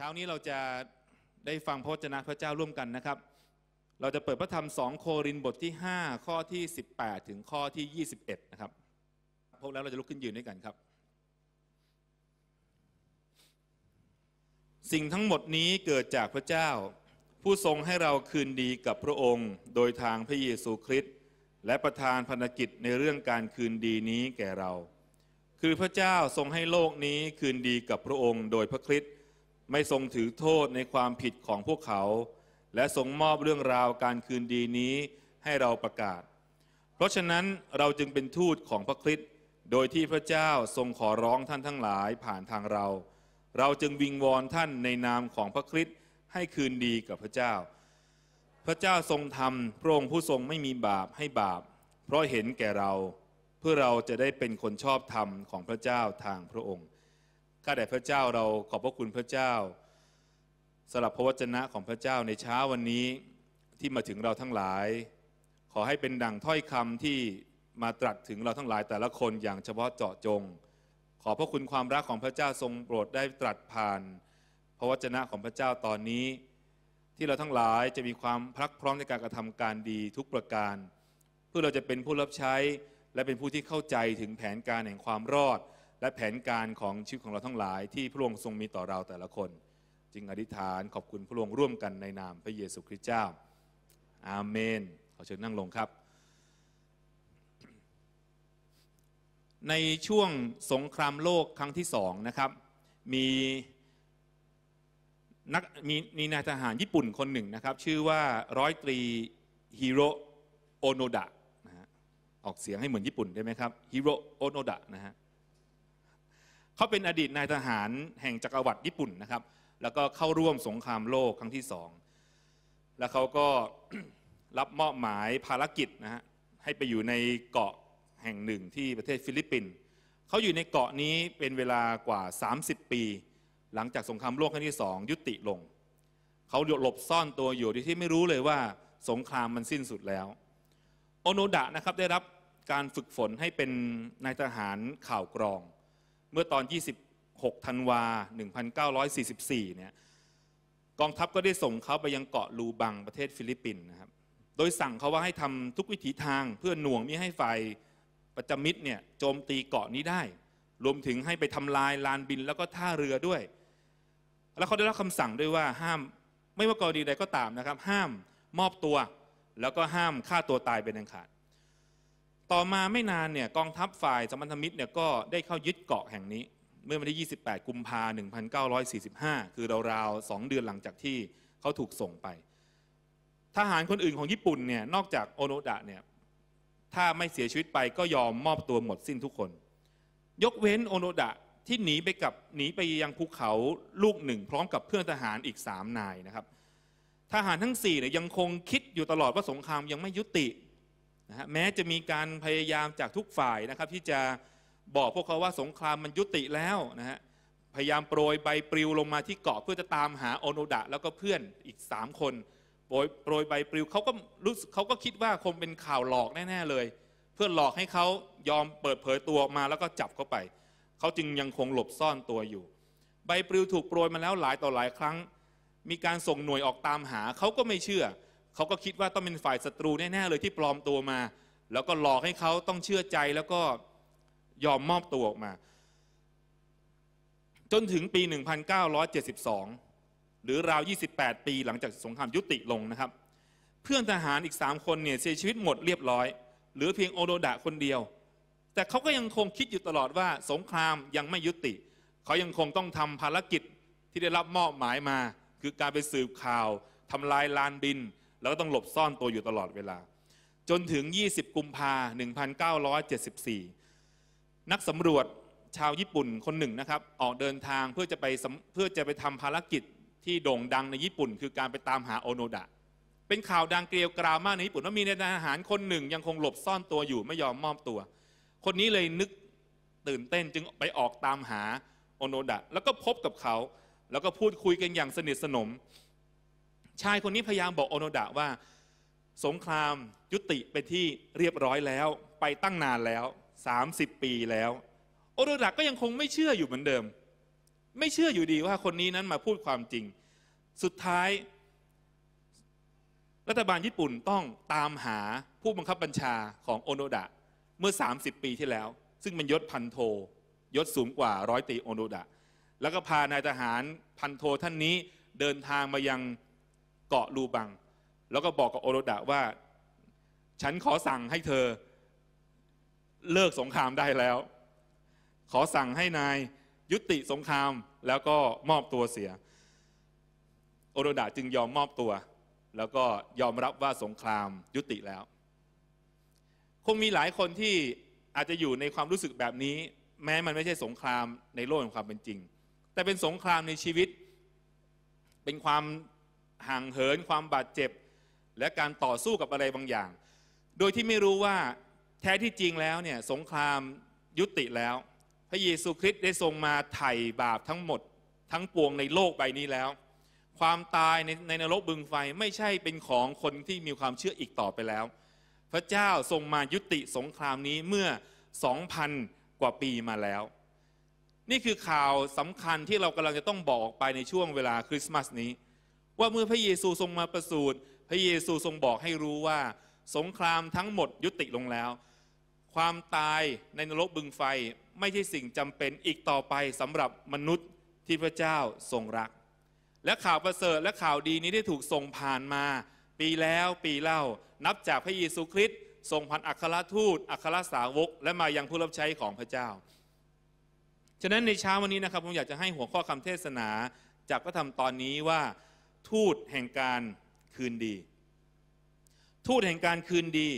ช้านี้เราจะได้ฟังพระเจนะพระเจ้าร่วมกันนะครับ เราจะเปิดพระธรรมสองโครินบทที่ 5 ข้อที่ 18 ถึงข้อที่ 21 นะครับพบแล้วเราจะลุกขึ้นยืนด้วยกันครับ สิ่งทั้งหมดนี้เกิดจากพระเจ้าผู้ทรงให้เราคืนดีกับพระองค์โดยทางพระเยซูคริสต์และประทานพันธกิจในเรื่องการคืนดีนี้แก่เรา คือพระเจ้าทรงให้โลกนี้คืนดีกับพระองค์ โดยพระคริสต์ไม่ทรงถือโทษในความผิดของพวกเขา และทรงมอบเรื่องราวการคืนดีนี้ให้เราประกาศ เพราะฉะนั้นเราจึงเป็นทูตของพระคริสต์โดยที่พระเจ้าทรงขอร้องท่านทั้งหลายผ่านทางเรา เราจึงวิงวอนท่านในนามของพระคริสต์ให้คืนดีกับพระเจ้า พระเจ้าทรงทำพระองค์ผู้ทรงไม่มีบาปให้บาป เพราะเห็นแก่เราเพื่อเราจะได้เป็นคนชอบธรรมของพระเจ้าทางพระองค์ข้าแต่พระเจ้าเราขอบพระคุณพระเจ้าสำหรับพระวจนะของพระเจ้าในเช้าวันนี้ที่มาถึงเราทั้งหลาย ขอให้เป็นดั่งถ้อยคำที่มาตรัสถึงเราทั้งหลายแต่ละคนอย่างเฉพาะเจาะจง ขอพระคุณความรักของพระเจ้าทรงโปรดได้ตรัสผ่าน พระวจนะของพระเจ้าตอนนี้ ที่เราทั้งหลายจะมีความพลักพร้อมในการกระทำการดีทุกประการ เพื่อเราจะเป็นผู้รับใช้และเป็นผู้ที่เข้าใจถึงแผนการแห่งความรอดและแผนการของชีวิตของเราทั้งหลายที่พระองค์ทรงมีต่อเราแต่ละคน จึงอธิษฐาน ขอบคุณพระองค์ร่วมกันในนามพระเยซูคริสต์เจ้า อาเมน ขอเชิญนั่งลงครับ ในช่วงสงครามโลกครั้งที่สองนะครับ มีนักมีมีนายทหารญี่ปุ่นคนหนึ่งนะครับ ชื่อว่า ร้อยตรีฮิโรโอโนดะนะฮะออกเสียงให้เหมือนญี่ปุ่นได้ไหมครับฮิโรโอโนดะนะฮะเขาเป็นอดีตนายทหารแห่งจักรวรรดิญี่ปุ่นนะครับ แล้วก็เข้าร่วมสงครามโลกครั้งที่สอง แล้วเขาก็รับมอบหมายภารกิจนะฮะ ให้ไปอยู่ในเกาะแห่งหนึ่งที่ประเทศฟิลิปปินส์ เขาอยู่ในเกาะนี้เป็นเวลากว่า 30 ปี หลังจากสงครามโลกครั้งที่สองยุติลง เขาหลบซ่อนตัวอยู่ที่ไม่รู้เลยว่า สงครามมันสิ้นสุดแล้ว โอนนดะนะครับได้รับการฝึกฝนให้เป็นนายทหารข่าวกรองเมื่อตอน 26 ธันวา 1944 เนี่ย กองทัพก็ได้ส่งเขาไปยังเกาะลูบังประเทศฟิลิปปินส์นะครับ โดยสั่งเขาว่าให้ทำทุกวิถีทางเพื่อหน่วงมิให้ฝ่ายประจมิตรเนี่ยโจมตีเกาะนี้ได้ รวมถึงให้ไปทำลายลานบินแล้วก็ท่าเรือด้วย แล้วเขาได้รับคำสั่งด้วยว่าห้ามไม่ว่ากรณีใดก็ตามนะครับ ห้ามมอบตัวแล้วก็ห้ามฆ่าตัวตายเป็นอันขาดต่อมาไม่นานเนี่ยกองทัพฝ่ายสมันธมิตรเนี่ยก็ได้เข้ายึดเกาะแห่งนี้ เมื่อวันที่ 28 กุมภา 1945 คือราวๆสองเดือนหลังจากที่เขาถูกส่งไป ทหารคนอื่นของญี่ปุ่นเนี่ยนอกจากโอโนดะเนี่ยถ้าไม่เสียชีวิตไปก็ยอมมอบตัวหมดสิ้นทุกคน ยกเว้นโอโนดะที่หนีไปกับหนีไปยังภูเขาลูกหนึ่งพร้อมกับเพื่อนทหารอีกสามนายนะครับทหารทั้งสี่เนี่ยยังคงคิดอยู่ตลอดว่าสงครามยังไม่ยุตินะฮะแม้จะมีการพยายามจากทุกฝ่ายนะครับ ที่จะบอกพวกเขาว่าสงครามมันยุติแล้วนะฮะพยายามโปรยใบปลิวลงมาที่เกาะเพื่อจะตามหาโอนุดะแล้วก็เพื่อนอีก 3 คน โปรยโปรยใบปลิวเขาก็รู้เขาก็คิดว่าคงเป็นข่าวหลอกแน่ๆเลย เพื่อหลอกให้เขายอมเปิดเผยตัวออกมาแล้วก็จับเข้าไป เขาจึงยังคงหลบซ่อนตัวอยู่ ใบปลิวถูกโปรยมาแล้วหลายต่อหลายครั้ง มีการส่งหน่วยออกตามหาเขาก็ไม่เชื่อเขาก็คิดว่าต้องเป็นฝ่ายศัตรูแน่ๆ เลยที่ปลอมตัวมา แล้วก็หลอกให้เขาต้องเชื่อใจแล้วก็ยอมมอบตัวออกมา จนถึงปี 1972 หรือราว 28 ปีหลังจากสงครามยุติลงนะครับ เพื่อนทหารอีก 3 คนเนี่ยเสียชีวิตหมดเรียบร้อยเหลือเพียงโอโดดะคนเดียว แต่เขาก็ยังคงคิดอยู่ตลอดว่าสงครามยังไม่ยุติเขายังคงต้องทำภารกิจที่ได้รับมอบหมายมา คือการไปสืบข่าวทำลายลานบินแล้วก็ต้องหลบซ่อนตัวอยู่ตลอดเวลา จนถึง 20 กุมภา1974 นักสำรวจชาวญี่ปุ่นคนหนึ่งนะครับ ออกเดินทางเพื่อจะไปเพื่อจะไปทำภารกิจที่โด่งดังในญี่ปุ่น คือการไปตามหาโอนดะ เป็นข่าวดังเกลียวกราวมากในญี่ปุ่นว่ามีนายทหารคนหนึ่งยังคงหลบซ่อนตัวอยู่ไม่ยอมมอบตัว คนนี้เลยนึกตื่นเต้นจึงไปออกตามหาโอนดะ แล้วก็พบกับเขา แล้วก็พูดคุยกันอย่างสนิทสนมชายคนนี้พยายามบอกโอนดะว่า สงครามยุติ เป็นที่เรียบร้อยแล้วไปตั้งนานแล้ว 30 ปีแล้วโอนดะก็ยังคงไม่เชื่ออยู่เหมือนเดิม ไม่เชื่ออยู่ดีว่าคนนี้นั้นมาพูดความจริง สุดท้าย รัฐบาลญี่ปุ่นต้องตามหาผู้บังคับบัญชาของโอนดะเมื่อ 30 ปีที่แล้ว ซึ่งเป็นยศพันโท ยศสูงกว่า ร้อยตีโอนดะ แล้วก็พานายทหารพันโทท่านนี้เดินทางมายังเกาะรูบังแล้วก็บอกกับโอรดะว่า ฉันขอสั่งให้เธอเลิกสงครามได้แล้ว ขอสั่งให้นายยุติสงครามแล้วก็มอบตัวเสียโอรดาจึงยอมมอบตัว แล้วก็ยอมรับว่าสงครามยุติแล้ว คงมีหลายคนที่อาจจะอยู่ในความรู้สึกแบบนี้ แม้มันไม่ใช่สงครามในโลกของความเป็นจริง แต่เป็นสงครามในชีวิตเป็นความห่างเหินความบาดเจ็บและการต่อสู้กับอะไรบางอย่าง โดยที่ไม่รู้ว่าแท้ที่จริงแล้วเนี่ยสงครามยุติแล้ว พระเยซูคริสต์ได้ทรงมาไถ่บาปทั้งหมดทั้งปวงในโลกใบนี้แล้ว ความตายในในนรกบึงไฟไม่ใช่เป็นของคนที่มีความเชื่ออีกต่อไปแล้ว พระเจ้าทรงมายุติสงครามนี้เมื่อ2,000กว่าปีมาแล้ว นี่คือข่าวสำคัญที่เรากำลังจะต้องบอกไปในช่วงเวลาคริสต์มาสนี้ว่าเมื่อพระเยซูทรงมาประสูติพระเยซูทรงบอกให้รู้ว่าสงครามทั้งหมดยุติลงแล้ว ความตายในนรกบึงไฟไม่ใช่สิ่งจำเป็นอีกต่อไปสำหรับมนุษย์ที่พระเจ้าทรงรัก และข่าวประเสริฐและข่าวดีนี้ได้ถูกส่งผ่านมาปีแล้วปีเล่า นับจากพระเยซูคริสต์ทรงพันอัครทูต อัครสาวก และมายังผู้รับใช้ของพระเจ้า ฉะนั้นในเช้าวันนี้นะครับผมอยากจะให้หัวข้อคำเทศนา จากพระธรรมตอนนี้ว่าทูตแห่งการคืนดี ทูตแห่งการคืนดี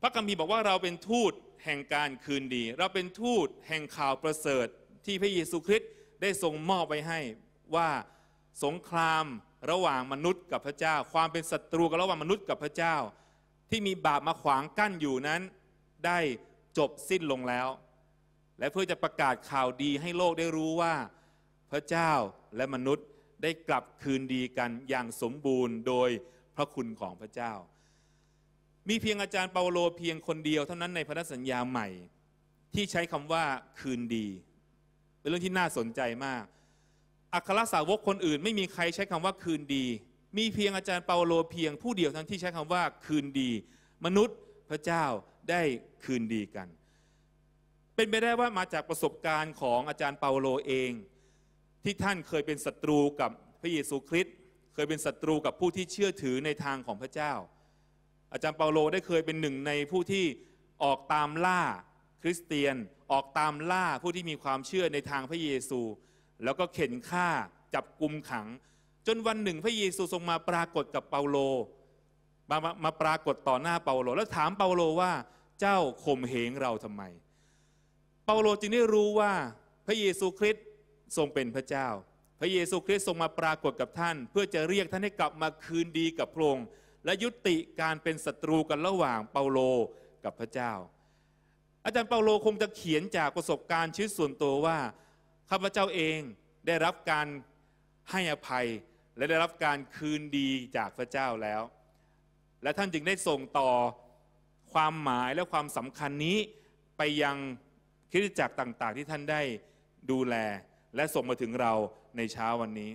พระคัมภีร์บอกว่าเราเป็นทูตแห่งการคืนดี เราเป็นทูตแห่งข่าวประเสริฐที่พระเยซูคริสต์ได้ทรงมอบไว้ให้ว่าสงครามระหว่างมนุษย์กับพระเจ้า ความเป็นศัตรูกันระหว่างมนุษย์กับพระเจ้า ที่มีบาปมาขวางกั้นอยู่นั้น ได้จบสิ้นลงแล้ว และเพื่อจะประกาศข่าวดีให้โลกได้รู้ว่าพระเจ้าและมนุษย์ได้กลับคืนดีกันอย่างสมบูรณ์โดยพระคุณของพระเจ้า มีเพียงอาจารย์เปาโลเพียงคนเดียวเท่านั้นในพันธสัญญาใหม่ ที่ใช้คำว่าคืนดี เป็นเรื่องที่น่าสนใจมาก อัครสาวกคนอื่นไม่มีใครใช้คำว่าคืนดี มีเพียงอาจารย์เปาโลเพียงผู้เดียวทั้งที่ใช้คำว่าคืนดี มนุษย์พระเจ้าได้คืนดีกัน เป็นไปได้ว่ามาจากประสบการณ์ของอาจารย์เปาโลเองที่ท่านเคยเป็นศัตรูกับพระเยซูคริสต์เคยเป็นศัตรูกับผู้ที่เชื่อถือในทางของพระเจ้า อาจารย์เปาโลได้เคยเป็นหนึ่งในผู้ที่ออกตามล่าคริสเตียนออกตามล่าผู้ที่มีความเชื่อในทางพระเยซู แล้วก็เข็นฆ่าจับกลุ่มขัง จนวันหนึ่งพระเยซูทรงมาปรากฏกับเปาโลมามามาปรากฏต่อหน้าเปาโลแล้วถามเปาโลว่าเจ้าข่มเหงเราทำไม เปาโลจึงได้รู้ว่าพระเยซูคริสต์ทรงเป็นพระเจ้า พระเยซูคริสต์ทรงมาปรากฏกับท่าน เพื่อจะเรียกท่านให้กลับมาคืนดีกับพระองค์และยุติการเป็นศัตรูกันระหว่างเปาโลกับพระเจ้า อาจารย์เปาโลคงจะเขียนจากประสบการณ์ชีวิตส่วนตัวว่าข้าพเจ้าเองได้รับการให้อภัยและได้รับการคืนดีจากพระเจ้าแล้ว และท่านจึงได้ส่งต่อความหมายและความสำคัญนี้ไปยังคริสตจักรต่าง ๆ ที่ท่านได้ดูแลและส่งมาถึงเราในเช้าวันนี้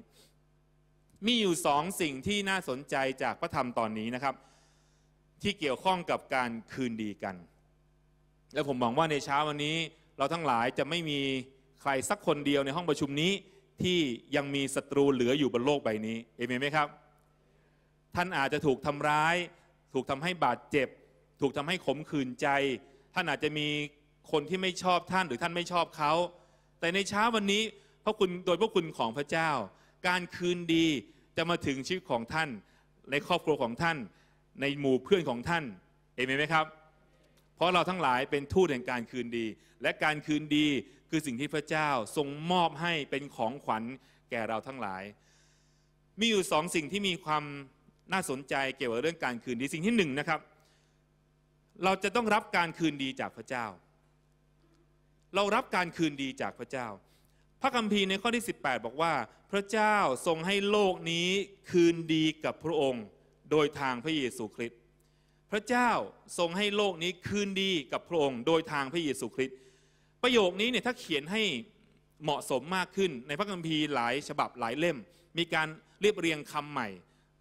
มีอยู่สองสิ่งที่น่าสนใจจากพระธรรมตอนนี้นะครับ ที่เกี่ยวข้องกับการคืนดีกัน และผมหวังว่าในเช้าวันนี้ เราทั้งหลายจะไม่มีใครสักคนเดียวในห้องประชุมนี้ที่ยังมีศัตรูเหลืออยู่บนโลกใบนี้เอเมนไหมครับ ท่านอาจจะถูกทำร้าย ถูกทำให้บาดเจ็บ ถูกทำให้ขมขื่นใจท่านอาจจะมีคนที่ไม่ชอบท่านหรือท่านไม่ชอบเขาแต่ในเช้าวันนี้พราะคุณโดย พระคุณของพระเจ้า การคืนดีจะมาถึงชีวิตของท่านในครอบครัวของท่านในหมู่เพื่อนของท่าน เอเมนไหมครับ เพราะเราทั้งหลายเป็นทูตแห่งการคืนดีและการคืนดีคือสิ่งที่พระเจ้าทรงมอบให้เป็นของขวัญแก่เราทั้งหลาย มีอยู่สองสิ่งที่มีความน่าสนใจเกี่ยวกับเรื่องการคืนดีสิ่งที่หนึ่งนะครับ เราจะต้องรับการคืนดีจากพระเจ้า เรารับการคืนดีจากพระเจ้าระคัมภีร์ในข้อที่ 18บอกว่า พระเจ้าทรงให้โลกนี้คืนดีกับพระองค์โดยทางพระเยซูคริสต์พระเจ้าทรงให้โลกนี้คืนดีกับพระองค์โดยทางพระเยซูคริสต์ประโยคนี้เนี่ยถ้าเขียนให้เหมาะสมมากขึ้นในพระคัมภีร์หลายฉบับหลายเล่ม มีการเรียบเรียงคำใหม่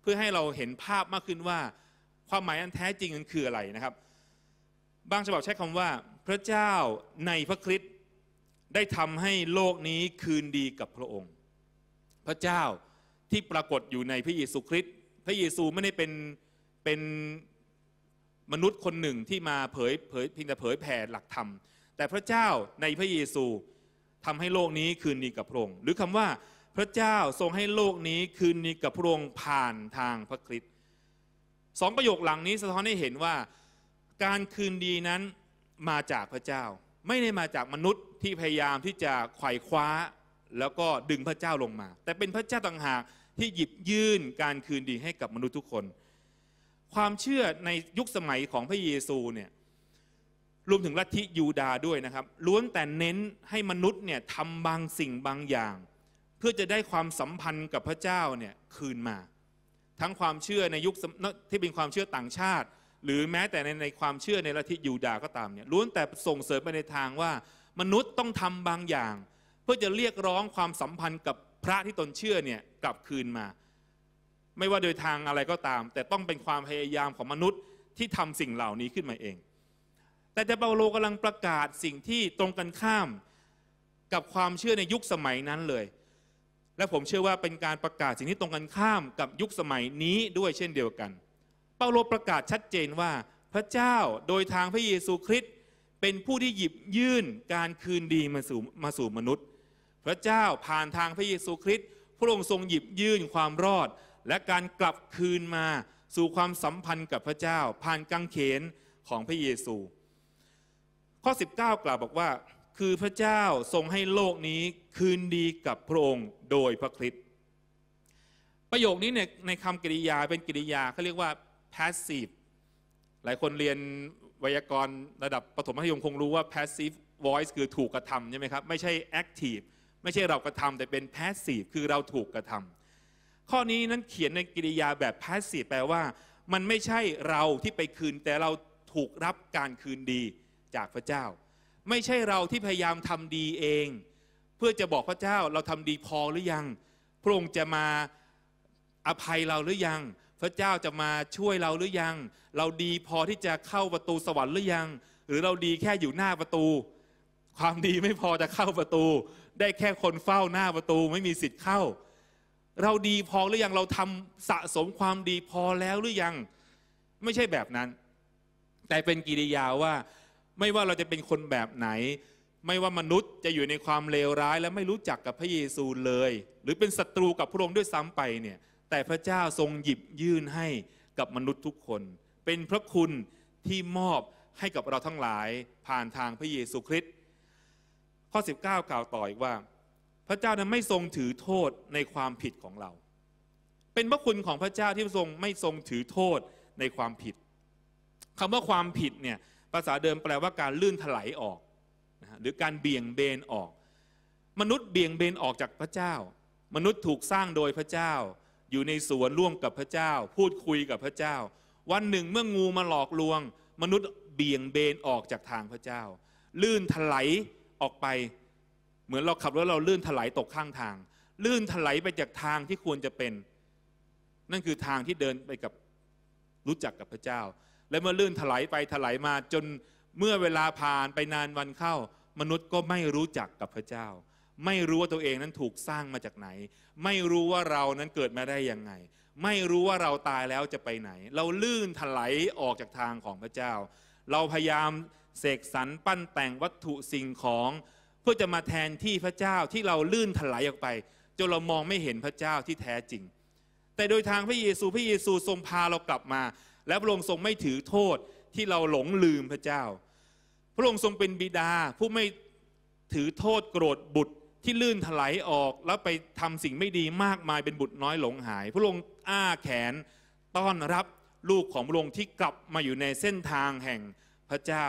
เพื่อให้เราเห็นภาพมากขึ้นว่าความหมายอันแท้จริงมันคืออะไรนะครับบางฉบับใช้คำว่า พระเจ้าในพระคริสต์ได้ทำให้โลกนี้คืนดีกับพระองค์ พระเจ้าที่ปรากฏอยู่ในพระเยซูคริสต์พระเยซูไม่ได้เป็นเป็นมนุษย์คนหนึ่งที่มาเผยเผยเพียงแต่เผยแผ่หลักธรรม แต่พระเจ้าในพระเยซูทำให้โลกนี้คืนดีกับพระองค์ หรือคำว่าพระเจ้าทรงให้โลกนี้คืนดีกับพระองค์ผ่านทางพระคริสต์สองประโยคหลังนี้ สะท้อนให้เห็นว่าการคืนดีนั้นมาจากพระเจ้าไม่ได้มาจากมนุษย์ที่พยายามที่จะไขว่คว้าแล้วก็ดึงพระเจ้าลงมา แต่เป็นพระเจ้าต่างหากที่หยิบยื่นการคืนดีให้กับมนุษย์ทุกคน ความเชื่อในยุคสมัยของพระเยซูเนี่ยรวมถึงลัทธิยูดาด้วยนะครับล้วนแต่เน้นให้มนุษย์เนี่ยทำบางสิ่งบางอย่าง เพื่อจะได้ความสัมพันธ์กับพระเจ้าเนี่ยคืนมา ทั้งความเชื่อในยุคที่เป็นความเชื่อต่างชาติ หรือแม้แต่ในความเชื่อในลัทธิยูดาก็ตามเนี่ยล้วนแต่ส่งเสริมไปในทางว่ามนุษย์ต้องทำบางอย่าง เพื่อจะเรียกร้องความสัมพันธ์กับพระที่ตนเชื่อเนี่ยกลับคืนมา ไม่ว่าโดยทางอะไรก็ตาม แต่ต้องเป็นความพยายามของมนุษย์ที่ทำสิ่งเหล่านี้ขึ้นมาเอง แต่เปาโลกำลังประกาศสิ่งที่ตรงกันข้ามกับความเชื่อในยุคสมัยนั้นเลย และผมเชื่อว่าเป็นการประกาศสิ่งที่ตรงกันข้ามกับยุคสมัยนี้ด้วยเช่นเดียวกันเปาโลประกาศชัดเจนว่าพระเจ้าโดยทางพระเยซูคริสตเป็นผู้ที่หยิบยื่นการคืนดี มา สู่ มา สู่ มนุษย์ พระเจ้า ผ่านทางพระเยซูคริสต์พระองค์ทรงหยิบยื่นความรอดและการกลับคืนมาสู่ความสัมพันธ์กับพระเจ้าผ่าน กังเขนของพระเยซู ข้อ 19 กล่าวบอกว่า คือพระเจ้าทรงให้โลกนี้คืนดีกับพระองค์โดยพระคริสต์ประโยคนี้ในในคำกริยาเป็นกริยาเขาเรียกว่า passive หลายคนเรียนวยากรณ์ระดับประถมมัธยมคงรู้ว่า passive voice คือถูกกระทำใช่ไหมครับไม่ใช่ active ไม่ใช่เรากระทำแต่เป็น passive คือเราถูกกระทำข้อนี้นั้นเขียนในกริยาแบบ passive แปลว่ามันไม่ใช่เราที่ไปคืน แต่เราถูกรับการคืนดีจากพระเจ้า ไม่ใช่เราที่พยายามทำดีเอง เพื่อจะบอกพระเจ้าเราทำดีพอหรือยัง พระองค์จะมาอภัยเราหรือยังระเจ้าจะมาช่วยเราหรือยัง เราดีพอที่จะเข้า ประตูสวรรค์หรือยัง หรือเราดีแค่อยู่หน้าประตู ความดีไม่พอจะเข้าประตู ได้แค่คนเฝ้าหน้าประตูไม่มีสิทธิ์เข้า เราดีพอหรือยัง เราทำสะสมความดีพอแล้วหรือยัง ไม่ใช่แบบนั้น แต่เป็นกิริยาว่า ไม่ว่าเราจะเป็นคนแบบไหน ไม่ว่ามนุษย์จะอยู่ในความเลวร้ายและไม่รู้จักกับพระเยซูเลย หรือเป็นศัตรูกับพระองค์ด้วยซ้ำไปเนี่ยแต่พระเจ้าทรงหยิบยื่นให้กับมนุษย์ทุกคน เป็นพระคุณที่มอบให้กับเราทั้งหลายผ่านทางพระเยซูคริสต์ข้อ 19กล่าวต่ออีกว่า พระเจ้านั้นไม่ทรงถือโทษในความผิดของเรา เป็นพระคุณของพระเจ้าที่ทรงไม่ทรงถือโทษในความผิด คำว่าความผิดเนี่ยภาษาเดิมแปลว่าการลื่นถลายออกนะหรือการเบี่ยงเบนออก มนุษย์เบี่ยงเบนออกจากพระเจ้า มนุษย์ถูกสร้างโดยพระเจ้าอยู่ในสวนร่วมกับพระเจ้าพูดคุยกับพระเจ้า วันหนึ่งเมื่องูมาหลอกลวงมนุษย์เบี่ยงเบนออกจากทางพระเจ้า ลื่นถลายออกไปเหมือนเราขับรถเราลื่นถลายตกข้างทาง ลื่นถลายไปจากทางที่ควรจะเป็น นั่นคือทางที่เดินไปกับรู้จักกับพระเจ้า และเมื่อลื่นถลายไปถลายมาจนเมื่อเวลาผ่านไปนานวันเข้ามนุษย์ก็ไม่รู้จักกับพระเจ้าไม่รู้ว่าตัวเองนั้นถูกสร้างมาจากไหน ไม่รู้ว่าเรานั้นเกิดมาได้ยังไง ไม่รู้ว่าเราตายแล้วจะไปไหน เราลื่นถลายออกจากทางของพระเจ้า เราพยายามเสกสรรปั้นแต่งวัตถุสิ่งของ เพื่อจะมาแทนที่พระเจ้าที่เราลื่นถลายออกไปจนเรามองไม่เห็นพระเจ้าที่แท้จริง แต่โดยทางพระเยซูพระเยซูทรงพาเรากลับมา และพระองค์ทรงไม่ถือโทษที่เราหลงลืมพระเจ้า พระองค์ทรงเป็นบิดาผู้ไม่ถือโทษโกรธบุตรที่ลื่นถลายออกแล้วไปทำสิ่งไม่ดีมากมายเป็นบุตรน้อยหลงหาย พระองค์อ้าแขนต้อนรับลูกของพระองค์ที่กลับมาอยู่ในเส้นทางแห่งพระเจ้า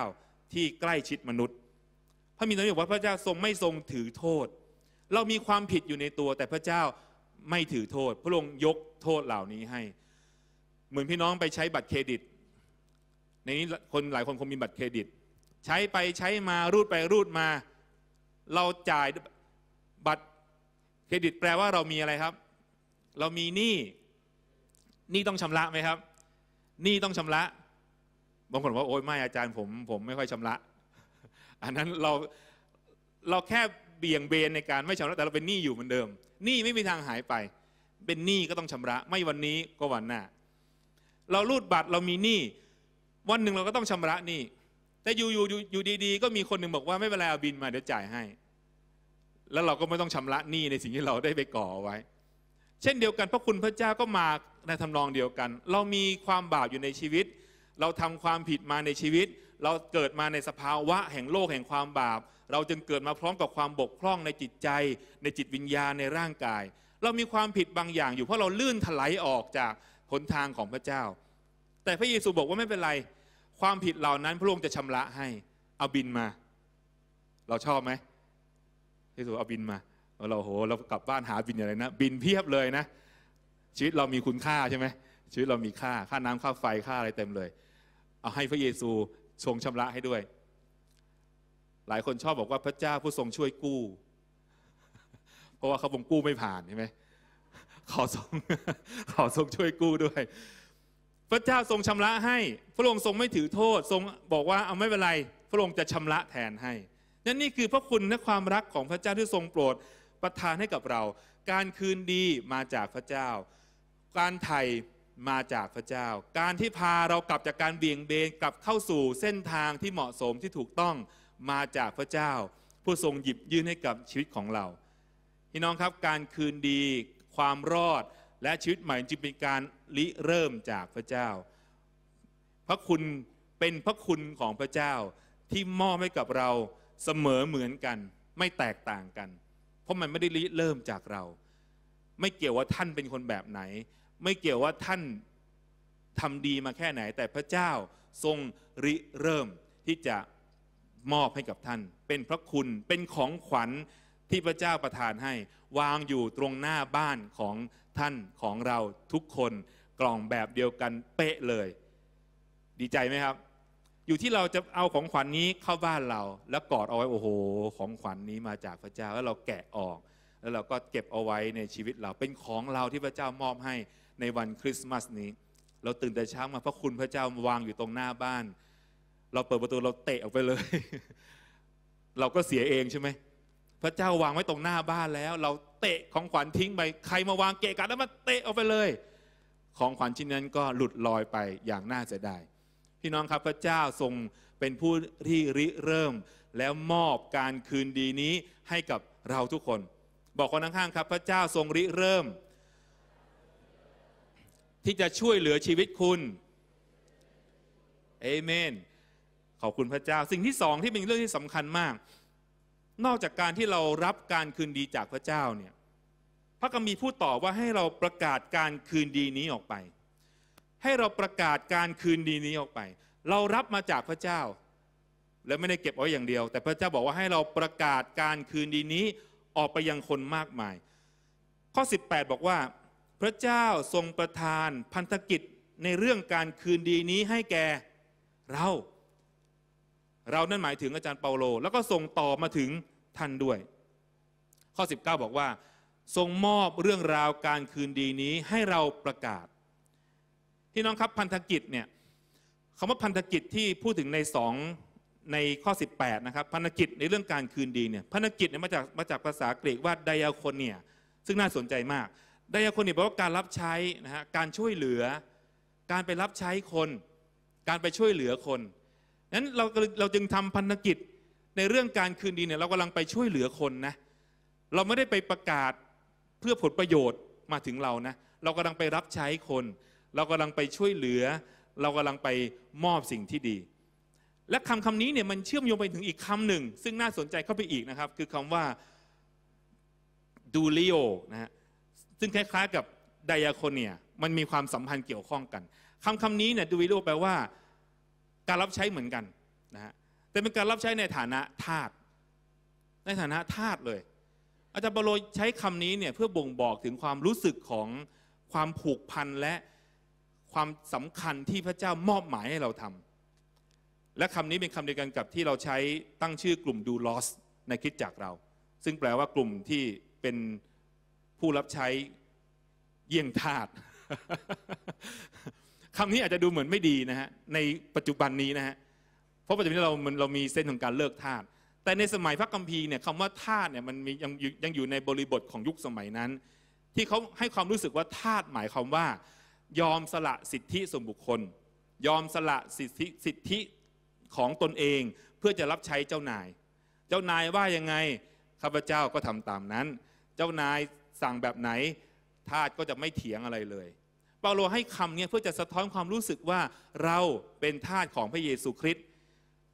ที่ใกล้ชิดมนุษย์พระมีนาบอกว่าพระเจ้าทรงไม่ทรงถือโทษ เรามีความผิดอยู่ในตัวแต่พระเจ้าไม่ถือโทษ พระองค์ยกโทษเหล่านี้ให้ เหมือนพี่น้องไปใช้บัตรเครดิตในนี้คนหลายคนคงมีบัตรเครดิต ใช้ไปใช้มารูดไปรูดมาเราจ่ายบัตรเครดิตแปลว่าเรามีอะไรครับ เรามีหนี้หนี้ต้องชำระไหมครับหนี้ต้องชำระบางคนว่าโอ๊ยไม่อาจารย์ผมผมไม่ค่อยชำระ อันนั้นเราเราแค่เบี่ยงเบนในการไม่ชำระ แต่เราเป็นหนี้อยู่เหมือนเดิมหนี้ไม่มีทางหายไป เป็นหนี้ก็ต้องชำระ ไม่วันนี้ก็วันหน้าเรารูดบัตรเรามีหนี้วันหนึ่งเราก็ต้องชำระหนี้แต่อยู่อยู่อยู่ดีๆ ก็มีคนหนึ่งบอกว่าไม่เป็นไรเอาบินมาเดี๋ยวจ่ายให้แล้วเราก็ไม่ต้องชำระหนี้ในสิ่งที่เราได้ไปก่อไว้ เช่นเดียวกัน พระคุณพระเจ้าก็มาในทำนองเดียวกัน เรามีความบาปอยู่ในชีวิต เราทำความผิดมาในชีวิต เราเกิดมาในสภาวะแห่งโลกแห่งความบาป เราจึงเกิดมาพร้อมกับความบกพร่องในจิตใจ ในจิตวิญญาณในร่างกาย เรามีความผิดบางอย่างอยู่เพราะเราลื่นถลายออกจากหนทางของพระเจ้า แต่พระเยซูบอกว่าไม่เป็นไร ความผิดเหล่านั้นพระองค์จะชำระให้ เอาบินมา เราชอบไหมที่สุดเอาบินมาเราโหเรากลับบ้านหาบินอะไรนะ บินเพียบเลยนะ ชีวิตเรามีคุณค่าใช่ไหมชีวิตเรามีค่าค่าน้ำค่าไฟค่าอะไรเต็มเลย เอาให้พระเยซูทรงชำระให้ด้วย หลายคนชอบบอกว่าพระเจ้าผู้ทรงช่วยกู้เพราะว่าเขาบงกู้ไม่ผ่านใช่ไหมขอทรงขอทรงช่วยกู้ด้วย พระเจ้าทรงชำระให้ พระองค์ทรงไม่ถือโทษทรงบอกว่าเอาไม่เป็นไรพระองค์จะชำระแทนให้นั่นนี่คือพระคุณและความรักของพระเจ้าที่ทรงโปรดประทานให้กับเรา การคืนดีมาจากพระเจ้า การไถ่มาจากพระเจ้า การที่พาเรากลับจากการเบี่ยงเบนกลับเข้าสู่เส้นทางที่เหมาะสมที่ถูกต้องมาจากพระเจ้า ผู้ทรงหยิบยื่นให้กับชีวิตของเราพี่น้องครับการคืนดีความรอดและชีวิตใหม่จึงเป็นการริเริ่มจากพระเจ้า พระคุณเป็นพระคุณของพระเจ้าที่มอบให้กับเราเสมอเหมือนกัน ไม่แตกต่างกัน เพราะมันไม่ได้ริเริ่มจากเรา ไม่เกี่ยวว่าท่านเป็นคนแบบไหน ไม่เกี่ยวว่าท่านทำดีมาแค่ไหน แต่พระเจ้าทรงริเริ่มที่จะมอบให้กับท่าน เป็นพระคุณเป็นของขวัญที่พระเจ้าประทานให้ วางอยู่ตรงหน้าบ้านของท่านของเราทุกคนกล่องแบบเดียวกัน เป๊ะเลย ดีใจไหมครับอยู่ที่เราจะเอาของขวัญนนี้เข้าบ้านเราแล้วกอดเอาไว้ โอ้โหของขวัญนนี้มาจากพระเจ้าแล้วเราแกะออก แล้วเราก็เก็บเอาไว้ในชีวิตเราเป็นของเราที่พระเจ้ามอบให้ในวันคริสต์มาสนี้ เราตื่นแต่เช้ามาพระคุณพระเจ้าวางอยู่ตรงหน้าบ้าน เราเปิดประตูเราเตะออกไปเลย เราก็เสียเองใช่ไหม พระเจ้าวางไว้ตรงหน้าบ้านแล้วเราเตะของขวัญทิ้งไปใครมาวางเกะกะแล้วมาเตะออกไปเลย ของขวัญชิ้นนั้นก็หลุดลอยไปอย่างน่าเสียดายี่น้องครับ พระเจ้าทรงเป็นผู้ที่ริเริ่ม แล้วมอบการคืนดีนี้ให้กับเราทุกคน บอกคนข้าง ๆ ครับ พระเจ้าทรงริเริ่ม ที่จะช่วยเหลือชีวิตคุณเอเมนขอบคุณพระเจ้าสิ่งที่สองที่เป็นเรื่องที่สำคัญมาก นอกจากการที่เรารับการคืนดีจากพระเจ้าเนี่ยพระก็มมีพูดต่อ ว่าให้เราประกาศการคืนดีนี้ออกไปให้เราประกาศการคืนดีนี้ออกไป เรารับมาจากพระเจ้า และไม่ได้เก็บเอาอย่างเดียว แต่พระเจ้าบอกว่าให้เราประกาศการคืนดีนี้ออกไปยังคนมากมาย ข้อ 18 บอกว่า พระเจ้าทรงประทานพันธกิจในเรื่องการคืนดีนี้ให้แก่เรา เรานั่นหมายถึงอาจารย์เปาโล แล้วก็ส่งต่อมาถึงท่านด้วย ข้อ 19 บอกว่า ทรงมอบเรื่องราวการคืนดีนี้ให้เราประกาศพี่น้องครับพันธกิจเนี่ยคำว่าพันธกิจที่พูดถึงในสองในข้อ 18 นะครับพันธกิจ ในเรื่องการคืนดีเนี่ยพันธกิจเนี่ยมาจากมาจากภาษากรีกว่าไดอาคนเนี่ยซึ่งน่าสนใจมาก ไดอาคนเนี่ยแปลว่าการรับใช้นะฮะการช่วยเหลือ การไปรับใช้คน การไปช่วยเหลือคนนั้นเราเราจึงทำพันธกิจในเรื่องการคืนดีเนี่ยเรากำลังไปช่วยเหลือคนนะเราไม่ได้ไปประกาศเพื่อผลประโยชน์มาถึงเรานะเรากำลังไปรับใช้คนเรากำลังไปช่วยเหลือ เรากำลังไปมอบสิ่งที่ดี และคำคำนี้เนี่ยมันเชื่อมโยงไปถึงอีกคำหนึ่ง ซึ่งน่าสนใจเข้าไปอีกนะครับ คือคำว่าดูเลโอนะฮะซึ่งคล้ายๆกับไดยาโคเนียมันมีความสัมพันธ์เกี่ยวข้องกันคำคำนี้เนี่ยดูเลโอแปลว่าการรับใช้เหมือนกันนะฮะแต่เป็นการรับใช้ในฐานะทาสในฐานะทาสเลยอาจารย์บโลใช้คำนี้เนี่ยเพื่อบ่งบอกถึงความรู้สึกของความผูกพันและความสำคัญที่พระเจ้ามอบหมายให้เราทำ และคำนี้เป็นคำเดียวกันกับที่เราใช้ตั้งชื่อกลุ่มดูลอสในคิดจากเรา ซึ่งแปลว่ากลุ่มที่เป็นผู้รับใช้เยี่ยงทาตคำนี้อาจจะดูเหมือนไม่ดีนะฮะ ในปัจจุบันนี้นะฮะ เพราะปัจจุบันนี้เรามันเรามีเส้นของการเลิกทาตแต่ในสมัยพระกัมพีเนี่ยคำว่าทาตเนี่ยมันมียังยังอยู่ในบริบทของยุคสมัยนั้น ที่เขาให้ความรู้สึกว่าทาตหมายความว่ายอมสละสิทธิส่วนบุคคล ยอมสละสิทธิ สิทธิของตนเองเพื่อจะรับใช้เจ้านาย เจ้านายว่ายังไงข้าพเจ้าก็ทำตามนั้น เจ้านายสั่งแบบไหน ทาสก็จะไม่เถียงอะไรเลย เปาโลให้คำนี้เพื่อจะสะท้อนความรู้สึกว่าเราเป็นทาสของพระเยซูคริสต์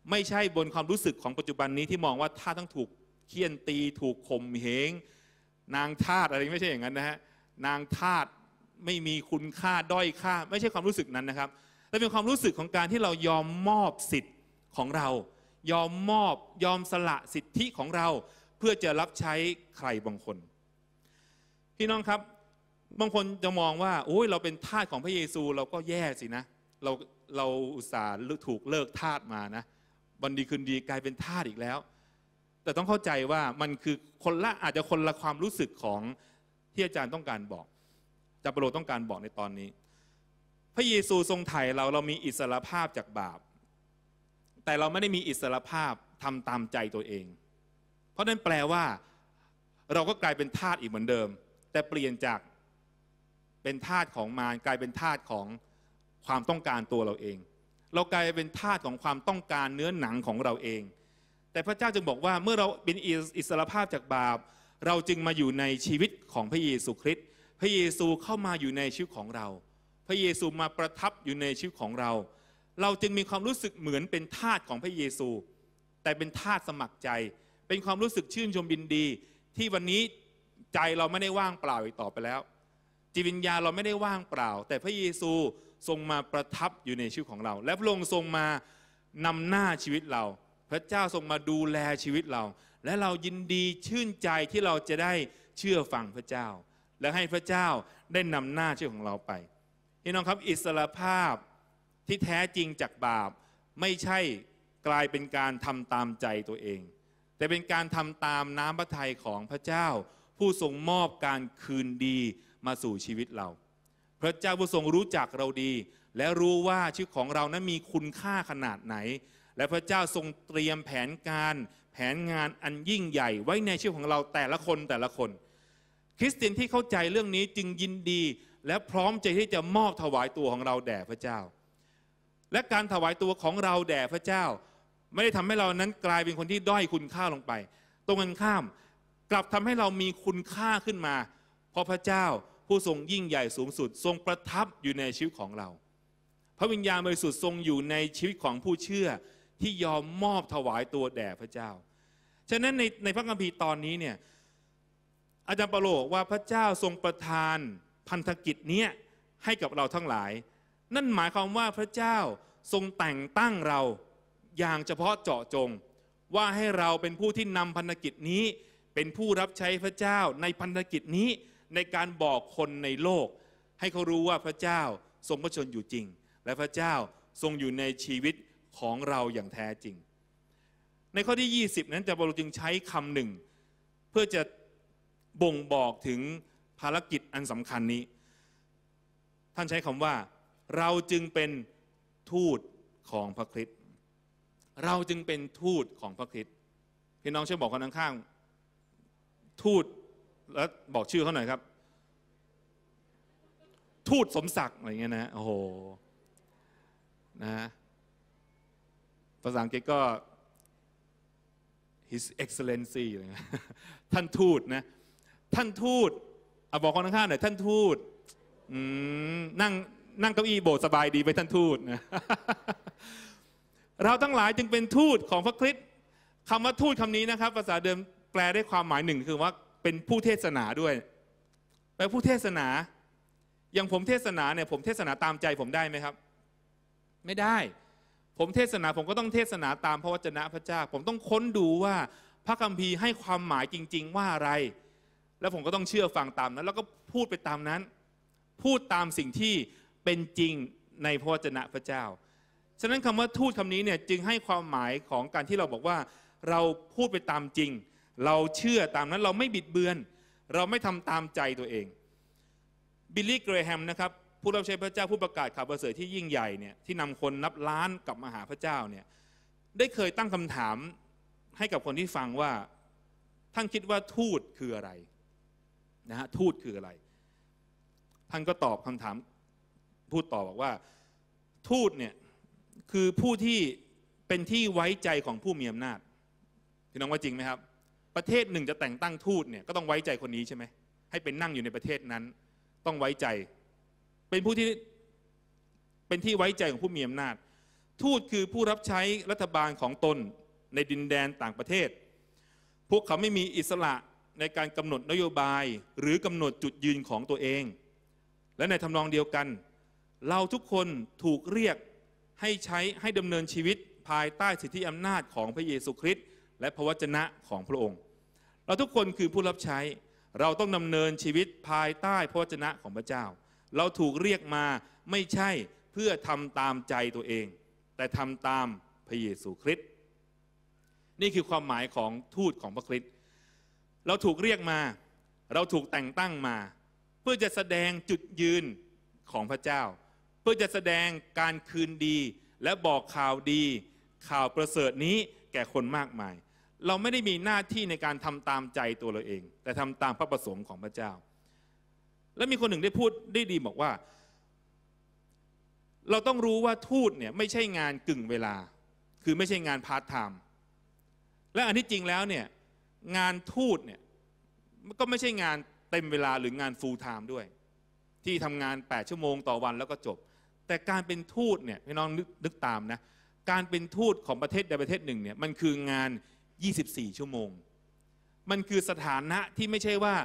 ไม่ใช่บนความรู้สึกของปัจจุบันนี้ที่มองว่าทาสต้องถูกเคี่ยนตีถูกข่มเหงนางทาสอะไรไม่ใช่อย่างนั้นนะฮะนางทาสไม่มีคุณค่าด้อยค่า ไม่ใช่ความรู้สึกนั้นนะครับแต่เป็นความรู้สึกของการที่เรายอมมอบสิทธิ์ของเรา ยอมมอบยอมสละสิทธิของเราเพื่อจะรับใช้ใครบางคน พี่น้องครับบางคนจะมองว่าโอ้ยเราเป็นทาสของพระเยซูเราก็แย่สินะ เราเราอุตส่าห์ถูกเลิกทาสมานะ บันดีคืนดีกลายเป็นทาสอีกแล้ว แต่ต้องเข้าใจว่ามันคือคนละอาจจะคนละความรู้สึกของที่อาจารย์ต้องการบอกจะเปโลต้องการบอกในตอนนี้ พระเยซูทรงไถ่เราเรามีอิสรภาพจากบาป แต่เราไม่ได้มีอิสรภาพทำตามใจตัวเอง เพราะนั้นแปลว่า เราก็กลายเป็นทาสอีกเหมือนเดิม แต่เปลี่ยนจากเป็นทาสของมารกลายเป็นทาสของความต้องการตัวเราเอง เรากลายเป็นทาสของความต้องการเนื้อหนังของเราเอง แต่พระเจ้าจึงบอกว่าเมื่อเราเป็นอิสรภาพจากบาป เราจึงมาอยู่ในชีวิตของพระเยซูคริสต์พระเยซูเข้ามาอยู่ในชีวิตของเรา พระเยซูมาประทับอยู่ในชีวิตของเรา เราจึงมีความรู้สึกเหมือนเป็นทาสของพระเยซู แต่เป็นทาสสมัครใจ เป็นความรู้สึกชื่นชมบินดี ที่วันนี้ใจเราไม่ได้ว่างเปล่าอีกต่อไปแล้ว จิตวิญญาเราไม่ได้ว่างเปล่า แต่พระเยซูทรงมาประทับอยู่ในชีวิตของเรา และพระองค์ทรงมานำหน้าชีวิตเรา พระเจ้าทรงมาดูแลชีวิตเรา และเรายินดีชื่นใจที่เราจะได้เชื่อฟังพระเจ้าและให้พระเจ้าได้นำหน้าชีวิตของเราไปพี่น้องครับอิสรภาพที่แท้จริงจากบาป ไม่ใช่กลายเป็นการทำตามใจตัวเอง แต่เป็นการทำตามน้ำพระทัยของพระเจ้า ผู้ทรงมอบการคืนดีมาสู่ชีวิตเราพระเจ้าผู้ทรงรู้จักเราดี และรู้ว่าชีวิตของเรานั้นมีคุณค่าขนาดไหน และพระเจ้าทรงเตรียมแผนการแผนงานอันยิ่งใหญ่ไว้ในชีวิตของเราแต่ละคนแต่ละคนคริสเตียนที่เข้าใจเรื่องนี้จึงยินดีและพร้อมใจที่จะมอบถวายตัวของเราแด่พระเจ้า และการถวายตัวของเราแด่พระเจ้า ไม่ได้ทำให้เรานั้นกลายเป็นคนที่ด้อยคุณค่าลงไป ตรงกันข้ามกลับทำให้เรามีคุณค่าขึ้นมา เพราะพระเจ้าผู้ทรงยิ่งใหญ่สูงสุด ทรงประทับอยู่ในชีวิตของเรา พระวิญญาณบริสุทธิ์ทรงอยู่ในชีวิตของผู้เชื่อที่ยอมมอบถวายตัวแด่พระเจ้าฉะนั้นในในพระคัมภีร์ตอนนี้เนี่ยอาจารย์เปโลบอกว่าพระเจ้าทรงประทานพันธกิจเนี้ยให้กับเราทั้งหลาย นั่นหมายความว่าพระเจ้าทรงแต่งตั้งเราอย่างเฉพาะเจาะจง ว่าให้เราเป็นผู้ที่นำพันธกิจนี้เป็นผู้รับใช้พระเจ้าในพันธกิจนี้ในการบอกคนในโลก ให้เขารู้ว่าพระเจ้าทรงพระชนอยู่จริง และพระเจ้าทรงอยู่ในชีวิตของเราอย่างแท้จริง ในข้อที่20นั้นจะบรลจึงใช้คำหนึ่งเพื่อจะบ่งบอกถึงภารกิจอันสำคัญนี้ ท่านใช้คำว่า เราจึงเป็นทูตของพระคริสต์ เราจึงเป็นทูตของพระคริสต์ พี่น้องช่วยบอกคนข้างๆ ทูต แล้วบอกชื่อเขาหน่อยครับ ทูตสมศักดิ์อะไรเงี้ยนะ โอ้โห นะ ภาษาอังกฤษก็ His Excellency ท่านทูตนะท่านทูตเอาบอกคนข้างๆหน่อยท่านทูตนั่งนั่งเก้าอี้โบสสบายดีไปท่านทูตนะ เราทั้งหลายจึงเป็นทูตของพระคริสต์คำว่าทูตคำนี้นะครับ ภาษาเดิมแปลได้ความหมายหนึ่งคือว่าเป็นผู้เทศนาด้วยไปผู้เทศนาอย่างผมเทศนาเนี่ยผมเทศนาตามใจผมได้ไหมครับ ไม่ได้ ผมเทศนา ผมก็ต้องเทศนาตามพระวจนะพระเจ้า ผมต้องค้นดูว่า พระคัมภีร์ให้ความหมายจริง ๆ ว่าอะไรแล้ว ผม ก็ต้องเชื่อฟังตามนั้น แล้วก็พูดไปตามนั้น พูดตามสิ่งที่เป็นจริงในพระวจนะพระเจ้าฉะนั้นคำว่าทูตคำนี้เนี่ย จึงให้ความหมายของการที่เราบอกว่าเราพูดไปตามจริง เราเชื่อตามนั้นเราไม่บิดเบือน เราไม่ทำตามใจตัวเองบิลลี่ เกรแฮมนะครับผู้รับใช้พระเจ้าผู้ประกาศข่าวประเสริฐที่ยิ่งใหญ่เนี่ยที่นำคนนับล้านกลับมาหาพระเจ้าเนี่ยได้เคยตั้งคำถามให้กับคนที่ฟังว่าท่านคิดว่าทูตคืออะไรนะฮะทูตคืออะไร ท่านก็ตอบคำถาม พูดต่อบอกว่า ทูตเนี่ยคือผู้ที่เป็นที่ไว้ใจของผู้มีอำนาจพี่น้องว่าจริงไหมครับ ประเทศหนึ่งจะแต่งตั้งทูตเนี่ยก็ต้องไว้ใจคนนี้ใช่ไหมให้เป็นนั่งอยู่ในประเทศนั้น ต้องไว้ใจ เป็นผู้ที่เป็นที่ไว้ใจของผู้มีอำนาจ ทูตคือผู้รับใช้รัฐบาลของตนในดินแดนต่างประเทศ พวกเขาไม่มีอิสระในการกำหนดนโยบายหรือกำหนดจุดยืนของตัวเอง และในทานองเดียวกัน เราทุกคนถูกเรียกให้ใช้ให้ดำเนินชีวิต ภายใต้สิทธิอำนาจของพระเยซูคริสต์และพระวจนะของพระองค์ เราทุกคนคือผู้รับใช้ เราต้องดำเนินชีวิตภายใต้พระวจนะของพระเจ้า เราถูกเรียกมาไม่ใช่เพื่อทำตามใจตัวเอง แต่ทำตามพระเยซูคริสต์นี่คือความหมายของทูตของพระคริสต์เราถูกเรียกมา เราถูกแต่งตั้งมา เพื่อจะแสดงจุดยืนของพระเจ้า เพื่อจะแสดงการคืนดี และบอกข่าวดี ข่าวประเสริฐนี้แก่คนมากมาย เราไม่ได้มีหน้าที่ในการทำตามใจตัวเราเอง แต่ทำตามพระประสงค์ของพระเจ้า และมีคนหนึ่งได้พูดได้ดีบอกว่า เราต้องรู้ว่าทูตเนี่ยไม่ใช่งานกึ่งเวลา คือไม่ใช่งานพาร์ทไทม์และอันที่จริงแล้วเนี่ยงานทูตเนี่ยก็ไม่ใช่งานเต็มเวลาหรืองานฟูลไทม์ด้วย ที่ทำงาน 8 ชั่วโมงต่อวันแล้วก็จบ แต่การเป็นทูตเนี่ยพี่น้องนึกตามนะ การเป็นทูตของประเทศใดประเทศหนึ่งเนี่ยมันคืองาน 24 ชั่วโมง มันคือสถานะที่ไม่ใช่ว่า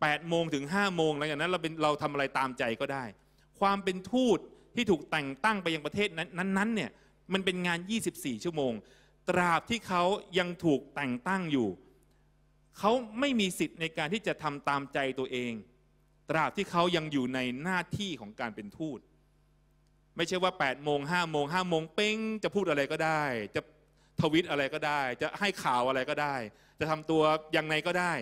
8โมงถึง5โมงอะไรอย่างนั้นเราเป็นเราทำอะไรตามใจก็ได้ ความเป็นทูตที่ถูกแต่งตั้งไปยังประเทศนั้นนั้นเนี่ยมันเป็นงาน 24 ชั่วโมงตราบที่เขายังถูกแต่งตั้งอยู่เขาไม่มีสิทธิ์ในการที่จะทำตามใจตัวเอง ตราบที่เขายังอยู่ในหน้าที่ของการเป็นทูตไม่ใช่ว่า8โมงห้าโมงห้าโมงเป้งจะพูดอะไรก็ได้ จะทวิตอะไรก็ได้ จะให้ข่าวอะไรก็ได้ จะทำตัวยังไงก็ได้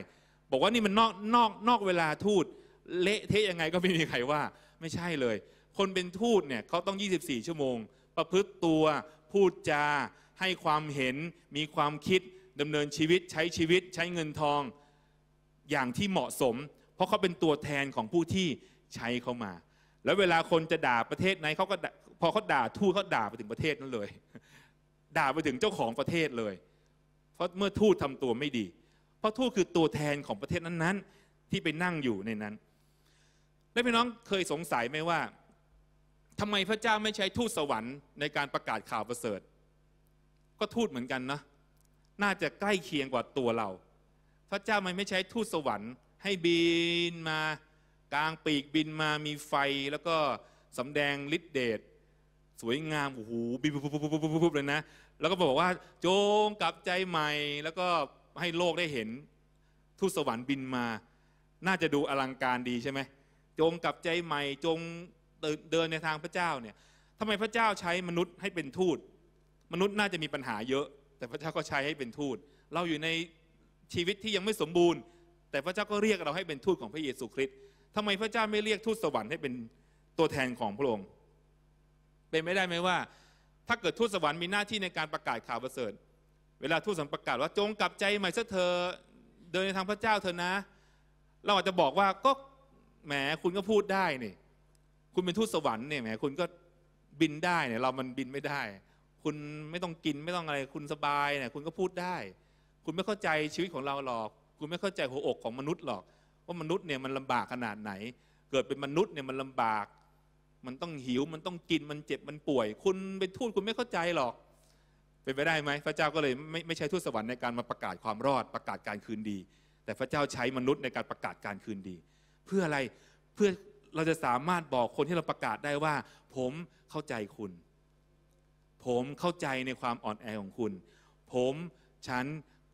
บอกว่านี่มันนอกนอกนอกเวลาทูตเละเทะยังไงก็ไม่มีใครว่า ไม่ใช่เลย คนเป็นทูตเนี่ย เขาต้อง24ชั่วโมงประพฤติตัว พูดจาให้ความเห็นมีความคิดดำเนินชีวิตใช้ชีวิตใช้เงินทองอย่างที่เหมาะสม เพราะเขาเป็นตัวแทนของผู้ที่ใช้เขามา แล้วเวลาคนจะด่าประเทศไหนเขาก็พอเขาด่าทูตเขาด่าไปถึงประเทศนั้นเลย ด่าไปถึงเจ้าของประเทศเลย เพราะเมื่อทูตทำตัวไม่ดี เพราะทูตคือตัวแทนของประเทศนั้นๆ ที่ไปนั่งอยู่ในนั้น แล้วพี่น้องเคยสงสัยไหมว่า ทำไมพระเจ้าไม่ใช้ทูตสวรรค์ในการประกาศข่าวประเสริฐ ก็ทูตเหมือนกันนะน่าจะใกล้เคียงกว่าตัวเรา พระเจ้ามันไม่ใช้ทูตสวรรค์ ให้บินมา กลางปีกบินมามีไฟแล้วก็สำแดงฤทธิเดชสวยงามโอ้โหบินปุ๊บเลยนะแล้วก็บอกว่าจงกลับใจใหม่แล้วก็ให้โลกได้เห็นทูตสวรรค์บินมา น่าจะดูอลังการดีใช่ไหมจงกลับใจใหม่จงเดินในทางพระเจ้าเนี่ยทำไมพระเจ้าใช้มนุษย์ให้เป็นทูต มนุษย์น่าจะมีปัญหาเยอะแต่พระเจ้าก็ใช้ให้เป็นทูต เราอยู่ในชีวิตที่ยังไม่สมบูรณ์ แต่พระเจ้าก็เรียกเราให้เป็นทูตของพระเยซูคริสต์ทำไมพระเจ้าไม่เรียกทูตสวรรค์ให้เป็นตัวแทนของพระองค์เป็นไม่ได้ไหมว่า ถ้าเกิดทูตสวรรค์มีหน้าที่ในการประกาศข่าวประเสริฐ เวลาทูตสวรรค์ประกาศว่าจงกลับใจใหม่ซะเธอเดินในทางพระเจ้าเธอนะ เราอาจจะบอกว่าก็แหมคุณก็พูดได้นี่คุณเป็นทูตสวรรค์เนี่ยแหมคุณก็บินได้เนี่ยเรามันบินไม่ได้คุณไม่ต้องกินไม่ต้องอะไรคุณสบายเนี่ยคุณก็พูดได้ คุณไม่เข้าใจชีวิตของเราหรอก คุณไม่เข้าใจหัวอกของมนุษย์หรอก ว่ามนุษย์เนี่ยมันลำบากขนาดไหน เกิดเป็นมนุษย์เนี่ยมันลำบาก มันต้องหิวมันต้องกินมันเจ็บมันป่วย คุณไปทูตคุณไม่เข้าใจหรอกเป็นไปได้ไหมพระเจ้าก็เลยไม่ไม่ใช้ทูตสวรรค์ในการมาประกาศความรอดประกาศการคืนดี แต่พระเจ้าใช้มนุษย์ในการประกาศการคืนดี เพื่ออะไรเพื่อเราจะสามารถบอกคนที่เราประกาศได้ว่า ผมเข้าใจคุณผมเข้าใจในความอ่อนแอของคุณ ผมฉัน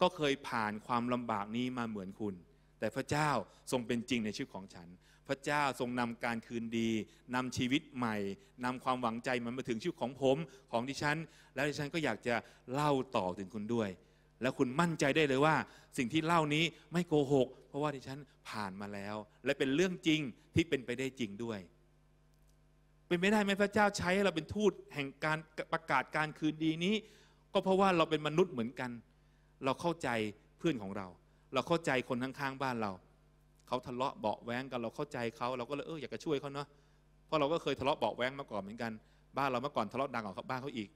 ก็เคยผ่านความลำบากนี้มาเหมือนคุณ แต่พระเจ้าทรงเป็นจริงในชีวิตของฉัน พระเจ้าทรงนำการคืนดีนำชีวิตใหม่นำความหวังใจมันมาถึงชีวิตของผมของดิฉัน แล้วดิฉันก็อยากจะเล่าต่อถึงคุณด้วย แล้วคุณมั่นใจได้เลยว่าสิ่งที่เล่านี้ไม่โกหก เพราะว่าดิฉันผ่านมาแล้ว และเป็นเรื่องจริงที่เป็นไปได้จริงด้วยเป็นไม่ได้ไหมพระเจ้าใช้เราเป็นทูตแห่งการประกาศการคืนดีนี้ ก็เพราะว่าเราเป็นมนุษย์เหมือนกัน เราเข้าใจเพื่อนของเรา เราเข้าใจคนข้างๆบ้านเราเขาทะเลาะเบาแว้งกันเราเข้าใจเขาเราก็เลยเอออยากจะช่วยเขาเนาะเพราะเราก็เคยทะเลาะเบาแว้งมาก่อนเหมือนกัน บ้านเราเมื่อก่อนทะเลาะดังกว่าบ้านเขาอีก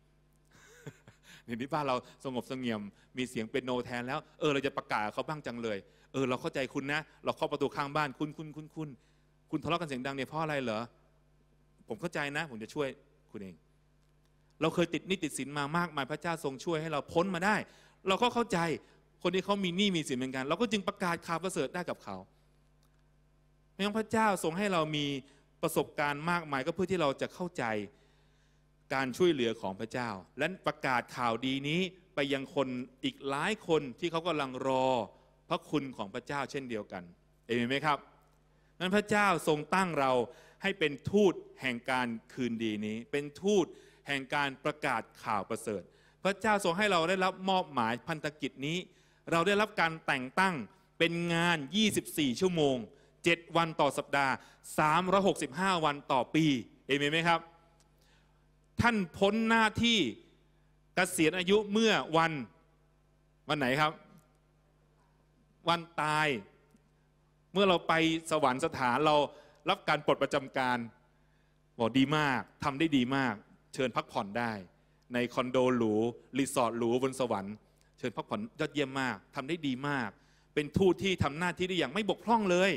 เดี๋ยวนี้บ้านเราสงบสงเงียมมีเสียงเป็นโนแทนแล้วเออ เราจะประกาศเขาบ้างจังเลย เออ เราเข้าใจคุณนะ เราเข้าประตูข้างบ้านคุณคุณคุณคุณคุณทะเลาะกันเสียงดังเนี่ยเพราะอะไรเหรอผมเข้าใจนะ ผมจะช่วยคุณเอง เราเคยติดนีติดสินมามากมายพระเจ้าทรงช่วยให้เราพ้นมาได้ เราก็เข้าใจคนที่เขามีหนี้มีสินเหมือนกัน เราก็จึงประกาศข่าวประเสริฐได้กับเขาไม่ต้องพระเจ้าทรงให้เรามีประสบการณ์มากมายก็เพื่อที่เราจะเข้าใจการช่วยเหลือของพระเจ้า และประกาศข่าวดีนี้ไปยังคนอีกหลายคนที่เขากำลังรอพระคุณของพระเจ้าเช่นเดียวกันเอเมนไหมครับนั้นพระเจ้าทรงตั้งเราให้เป็นทูตแห่งการคืนดีนี้ เป็นทูตแห่งการประกาศข่าวประเสริฐ พระเจ้าทรงให้เราได้รับมอบหมายพันธกิจนี้ เราได้รับการแต่งตั้งเป็นงาน 24 ชั่วโมง 7 วันต่อสัปดาห์ 365 วันต่อปี เอเมนไหมครับ ท่านพ้นหน้าที่กเกษียณอายุเมื่อวันวันไหนครับ วันตายเมื่อเราไปสวรรคสถานเรารับการปลดประจำการ บอกดีมาก ทำได้ดีมาก เชิญพักผ่อนได้ ในคอนโดหรู รีสอร์ทหรูบนสวรรค์ เชิญพักผ่อนยอดเยี่ยมมากทำได้ดีมาก เป็นทูตที่ทำหน้าที่ได้อย่างไม่บกพร่องเลย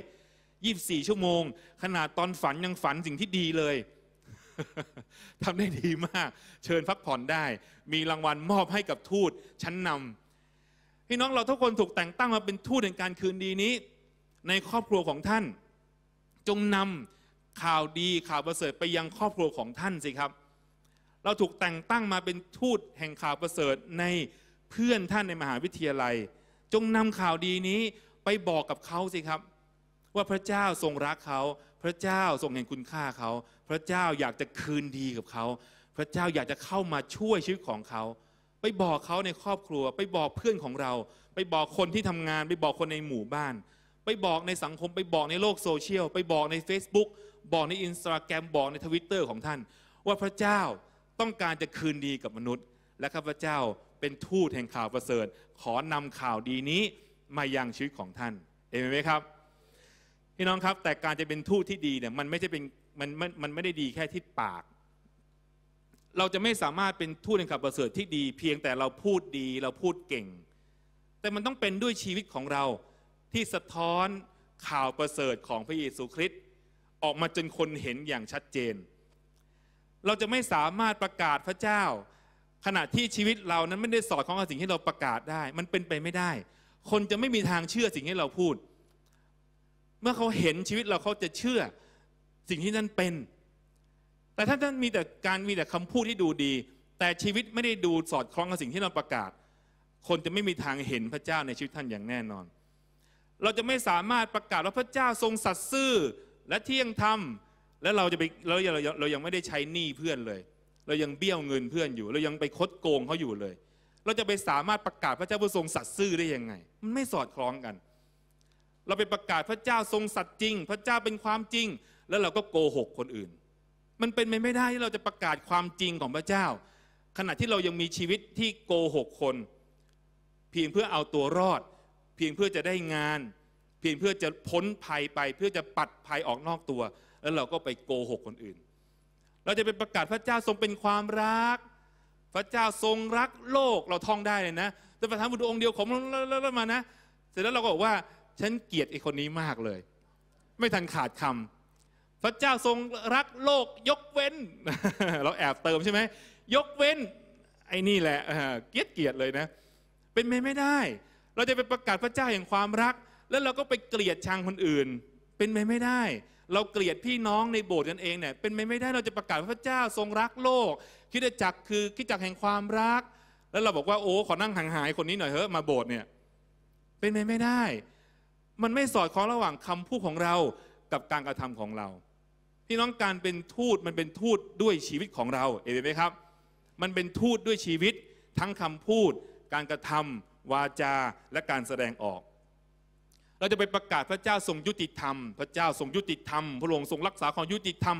24 ชั่วโมง ขนาดตอนฝันยังฝันสิ่งที่ดีเลย ทำได้ดีมาก เชิญพักผ่อนได้ มีรางวัลมอบให้กับทูตชั้นนำพี่น้องเราทุกคนถูกแต่งตั้งมาเป็นทูตในการคืนดีนี้ ในครอบครัวของท่านจงนำข่าวดีข่าวประเสริฐไปยังครอบครัวของท่านสิครับ เราถูกแต่งตั้งมาเป็นทูตแห่งข่าวประเสริฐในเพื่อนท่านในมหาวิทยาลัย จงนำข่าวดีนี้ไปบอกกับเขาสิครับ ว่าพระเจ้าทรงรักเขา พระเจ้าทรงเห็นคุณค่าเขา พระเจ้าอยากจะคืนดีกับเขา พระเจ้าอยากจะเข้ามาช่วยชีวิตของเขา ไปบอกเขาในครอบครัวไปบอกเพื่อนของเรา ไปบอกคนที่ทำงาน ไปบอกคนในหมู่บ้านไปบอกในสังคมไปบอกในโลกโซเชียล ไปบอกใน Facebook บอกในอินสตาแกรมบอกในทวิตเตอร์ของท่าน ว่าพระเจ้าต้องการจะคืนดีกับมนุษย์ และข้าพเจ้าเป็นทูตแห่งข่าวประเสริฐ ขอนำข่าวดีนี้มายังชีวิตของท่านเห็นไหมครับ พี่น้องครับแต่การจะเป็นทูตที่ดีเนี่ยมันไม่ใช่เป็นมันมันมันไม่ได้ดีแค่ที่ปาก เราจะไม่สามารถเป็นทูตแห่งข่าวประเสริฐที่ดี เพียงแต่เราพูดดีเราพูดเก่ง แต่มันต้องเป็นด้วยชีวิตของเราที่สะท้อนข่าวประเสริฐของพระเยซูคริสต์ออกมาจนคนเห็นอย่างชัดเจน เราจะไม่สามารถประกาศพระเจ้า ขณะที่ชีวิตเรานั้นไม่ได้สอดคล้องกับสิ่งที่เราประกาศได้ มันเป็นไปไม่ได้ คนจะไม่มีทางเชื่อสิ่งที่เราพูด เมื่อเขาเห็นชีวิตเราเขาจะเชื่อสิ่งที่นั่นเป็น แต่ถ้าท่านมีแต่การมีแต่คำพูดที่ดูดี แต่ชีวิตไม่ได้ดูสอดคล้องกับสิ่งที่เราประกาศ คนจะไม่มีทางเห็นพระเจ้าในชีวิตท่านอย่างแน่นอนเราจะไม่สามารถประกาศว่าพระเจ้าทรงสัตย์ซื่อ และเที่ยงธรรม และเราจะไปเราเราเรายังไม่ได้ใช้หนี้เพื่อนเลย เรายังเบี้ยวเงินเพื่อนอยู่เรายังไปคดโกงเขาอยู่เลย เราจะไปสามารถประกาศพระเจ้าผู้ทรงสัตย์ซื่อได้ยังไงมันไม่สอดคล้องกัน เราไปประกาศพระเจ้าทรงสัตย์จริง พระเจ้าเป็นความจริง แล้วเราก็โกหกคนอื่น มันเป็นไปไม่ได้ที่เราจะประกาศความจริงของพระเจ้า ขณะที่เรายังมีชีวิตที่โกหกคนเพียงเพื่อเอาตัวรอดพียงเพื่อจะได้งาน เพียงเพื่อจะพ้นภัยไปเพื่อจะปัดภัยออกนอกตัวแล้วเราก็ไปโกหกคนอื่น เราจะไปประกาศพระเจ้าทรงเป็นความรัก พระเจ้าทรงรักโลกเราท่องได้เลยนะ แต่ประธานบุตรองค์เดียวของเรามานะ เสร็จแล้วเราก็บอกว่าฉันเกลียดไอ้คนนี้มากเลย ไม่ทันขาดคำ พระเจ้าทรงรักโลกยกเว้น เราแอบเติมใช่ไหมยกเว้นไอ้นี่แหละเกลียดเกลียดเลยนะ เป็นไปไม่ได้เราจะไปประกาศพระเจ้าแห่งความรัก แล้วเราก็ไปเกลียดชังคนอื่น เป็นไปไม่ได้ เราเกลียดพี่น้องในโบสถ์กันเองเนี่ยเป็นไปไม่ได้เราจะประกาศพระเจ้าทรงรักโลกคิดจักคือคิดจักแห่งความรัก แล้วเราบอกว่าโอ้ขอนั่งห่างหายคนนี้หน่อยเถอะ มาโบสถ์เนี่ยเป็นไปไม่ได้ มันไม่สอดคล้องระหว่างคำพูดของเรากับการกระทำของเราพี่น้องการเป็นทูตมันเป็นทูตด้วยชีวิตของเราเห็นไหมครับ มันเป็นทูตด้วยชีวิตทั้งคำพูด การกระทำวาจาและการแสดงออก เราจะไปประกาศพระเจ้าทรงยุติธรรมพระเจ้าทรงยุติธรรม พระองค์ทรงรักษาความยุติธรรม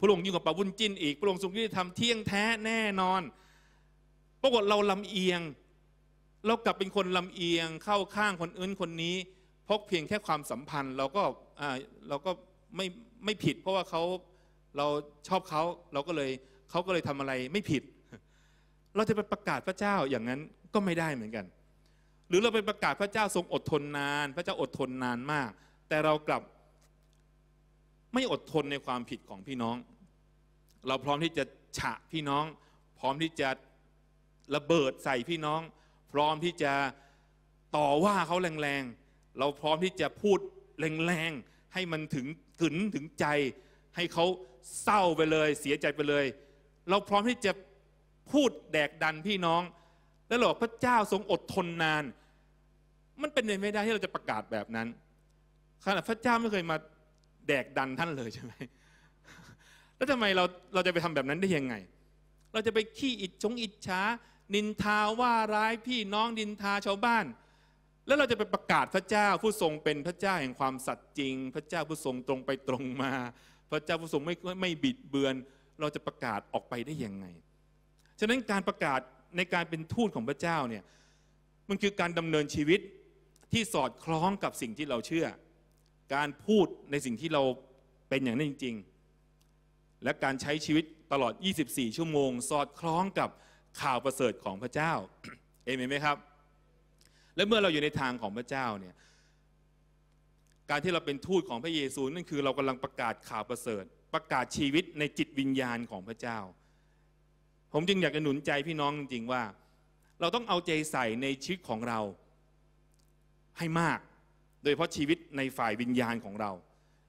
พระองค์ยิ่งกว่าปาวุ่นจินอีกพระองค์ทรงยุติธรรมเที่ยงแท้แน่นอนปรากฏเราลำเอียงเรากลับเป็นคนลำเอียงเข้าข้างคนอื่นคนนี้เพราะเพียงแค่ความสัมพันธ์เราก็เราก็ไม่ไม่ผิด เพราะว่าเขาเราชอบเขาเราก็เลยเขาก็เลยทำอะไรไม่ผิดเราจะไปประกาศพระเจ้าอย่างนั้นก็ไม่ได้เหมือนกันหรือเราไปประกาศพระเจ้าทรงอดทนนาน พระเจ้าอดทนนานมาก แต่เรากลับไม่อดทนในความผิดของพี่น้อง เราพร้อมที่จะฉะพี่น้อง พร้อมที่จะระเบิดใส่พี่น้อง พร้อมที่จะต่อว่าเขาแรงๆเราพร้อมที่จะพูดแรงๆให้มันถึงขึนถึงใจ ให้เขาเศร้าไปเลยเสียใจไปเลย เราพร้อมที่จะพูดแดกดันพี่น้องแล้วหลอกพระเจ้าทรงอดทนนานมันเป็นไปไม่ได้ที่เราจะประกาศแบบนั้นขนาดพระเจ้าไม่เคยมาแดกดันท่านเลยใช่ไหม แล้วทำไมเราเราจะไปทำแบบนั้นได้ยังไง เราจะไปขี้อิดชงอิดช้านินทาว่าร้ายพี่น้องดินทาชาวบ้าน แล้วเราจะไปประกาศพระเจ้าผู้ทรงเป็นพระเจ้าแห่งความสัตย์จริง พระเจ้าผู้ทรงตรงไปตรงมา พระเจ้าผู้ทรงไม่ไม่บิดเบือน เราจะประกาศออกไปได้ยังไง ฉะนั้นการประกาศในการเป็นทูตของพระเจ้าเนี่ย มันคือการดำเนินชีวิตที่สอดคล้องกับสิ่งที่เราเชื่อ การพูดในสิ่งที่เราเป็นอย่างนั้นจริงๆ และการใช้ชีวิตตลอด 24 ชั่วโมง สอดคล้องกับข่าวประเสริฐของพระเจ้าเอเมนไหมครับ และเมื่อเราอยู่ในทางของพระเจ้าเนี่ยการที่เราเป็น ทูตของพระเยซูนั่นคือเรากำลังประกาศข่าวประเสริฐประกาศชีวิตในจิตวิญญาณของพระเจ้า ผมจึงอยากจะหนุนใจพี่น้องจริงๆว่า เราต้องเอาใจใส่ในชีวิตของเราให้มากโดยเพราะชีวิตในฝ่ายวิญญาณของเรา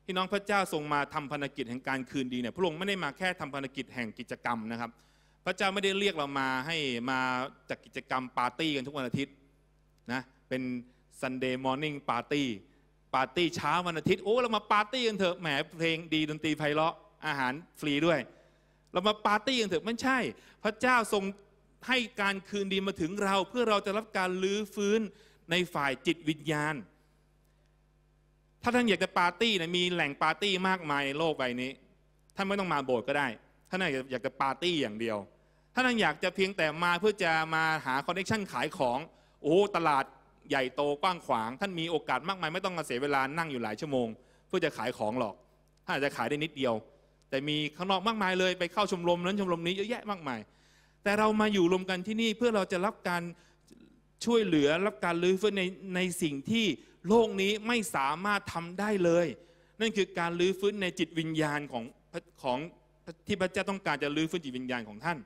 พี่น้องพระเจ้าทรงมาทำภารกิจแห่งการคืนดีเนี่ยพระองค์ไม่ได้มาแค่ทำภารกิจแห่งกิจกรรมนะครับ พระเจ้าไม่ได้เรียกเรามาให้มาจากกิจกรรมปาร์ตี้กันทุกวันอาทิตย์นะ เป็น Sunday Morning Party ปาร์ตี้เช้าวันอาทิตย์โอ้ เรามาปาร์ตี้กันเถอะ แหมเพลงดีดนตรีไพเราะอาหารฟรีด้วย เรามาปาร์ตี้กันเถอะไม่ใช่ พระเจ้าทรงให้การคืนดีมาถึงเราเพื่อเราจะรับการลื้อฟื้นในฝ่ายจิตวิญญาณ ถ้าท่านอยากจะปาร์ตี้นะมีแหล่งปาร์ตี้มากมายในโลกใบนี้ท่านไม่ต้องมาโบสถ์ก็ได้ท่านอยากจะปาร์ตี้อย่างเดียวท่านอยากจะเพียงแต่มาเพื่อจะมาหาคอนเนคชั่นขายของโอ้ตลาดใหญ่โตกว้างขวางท่านมีโอกาสมากมายไม่ต้องมาเสียเวลานั่งอยู่หลายชั่วโมงเพื่อจะขายของหรอกท่านอาจจะขายได้นิดเดียว แต่มีข้างนอกมากมายเลยไปเข้าชมรมนั้น ชมรมนี้เยอะแยะมากมาย แต่เรามาอยู่รวมกันที่นี่เพื่อเราจะรับการช่วยเหลือรับการรื้อฟื้นในในสิ่งที่โลกนี้ไม่สามารถทำได้เลย นั่นคือการรื้อฟื้นในจิตวิญญาณของของที่พระเจ้าต้องการจะรื้อฟื้นจิตวิญญาณของท่าน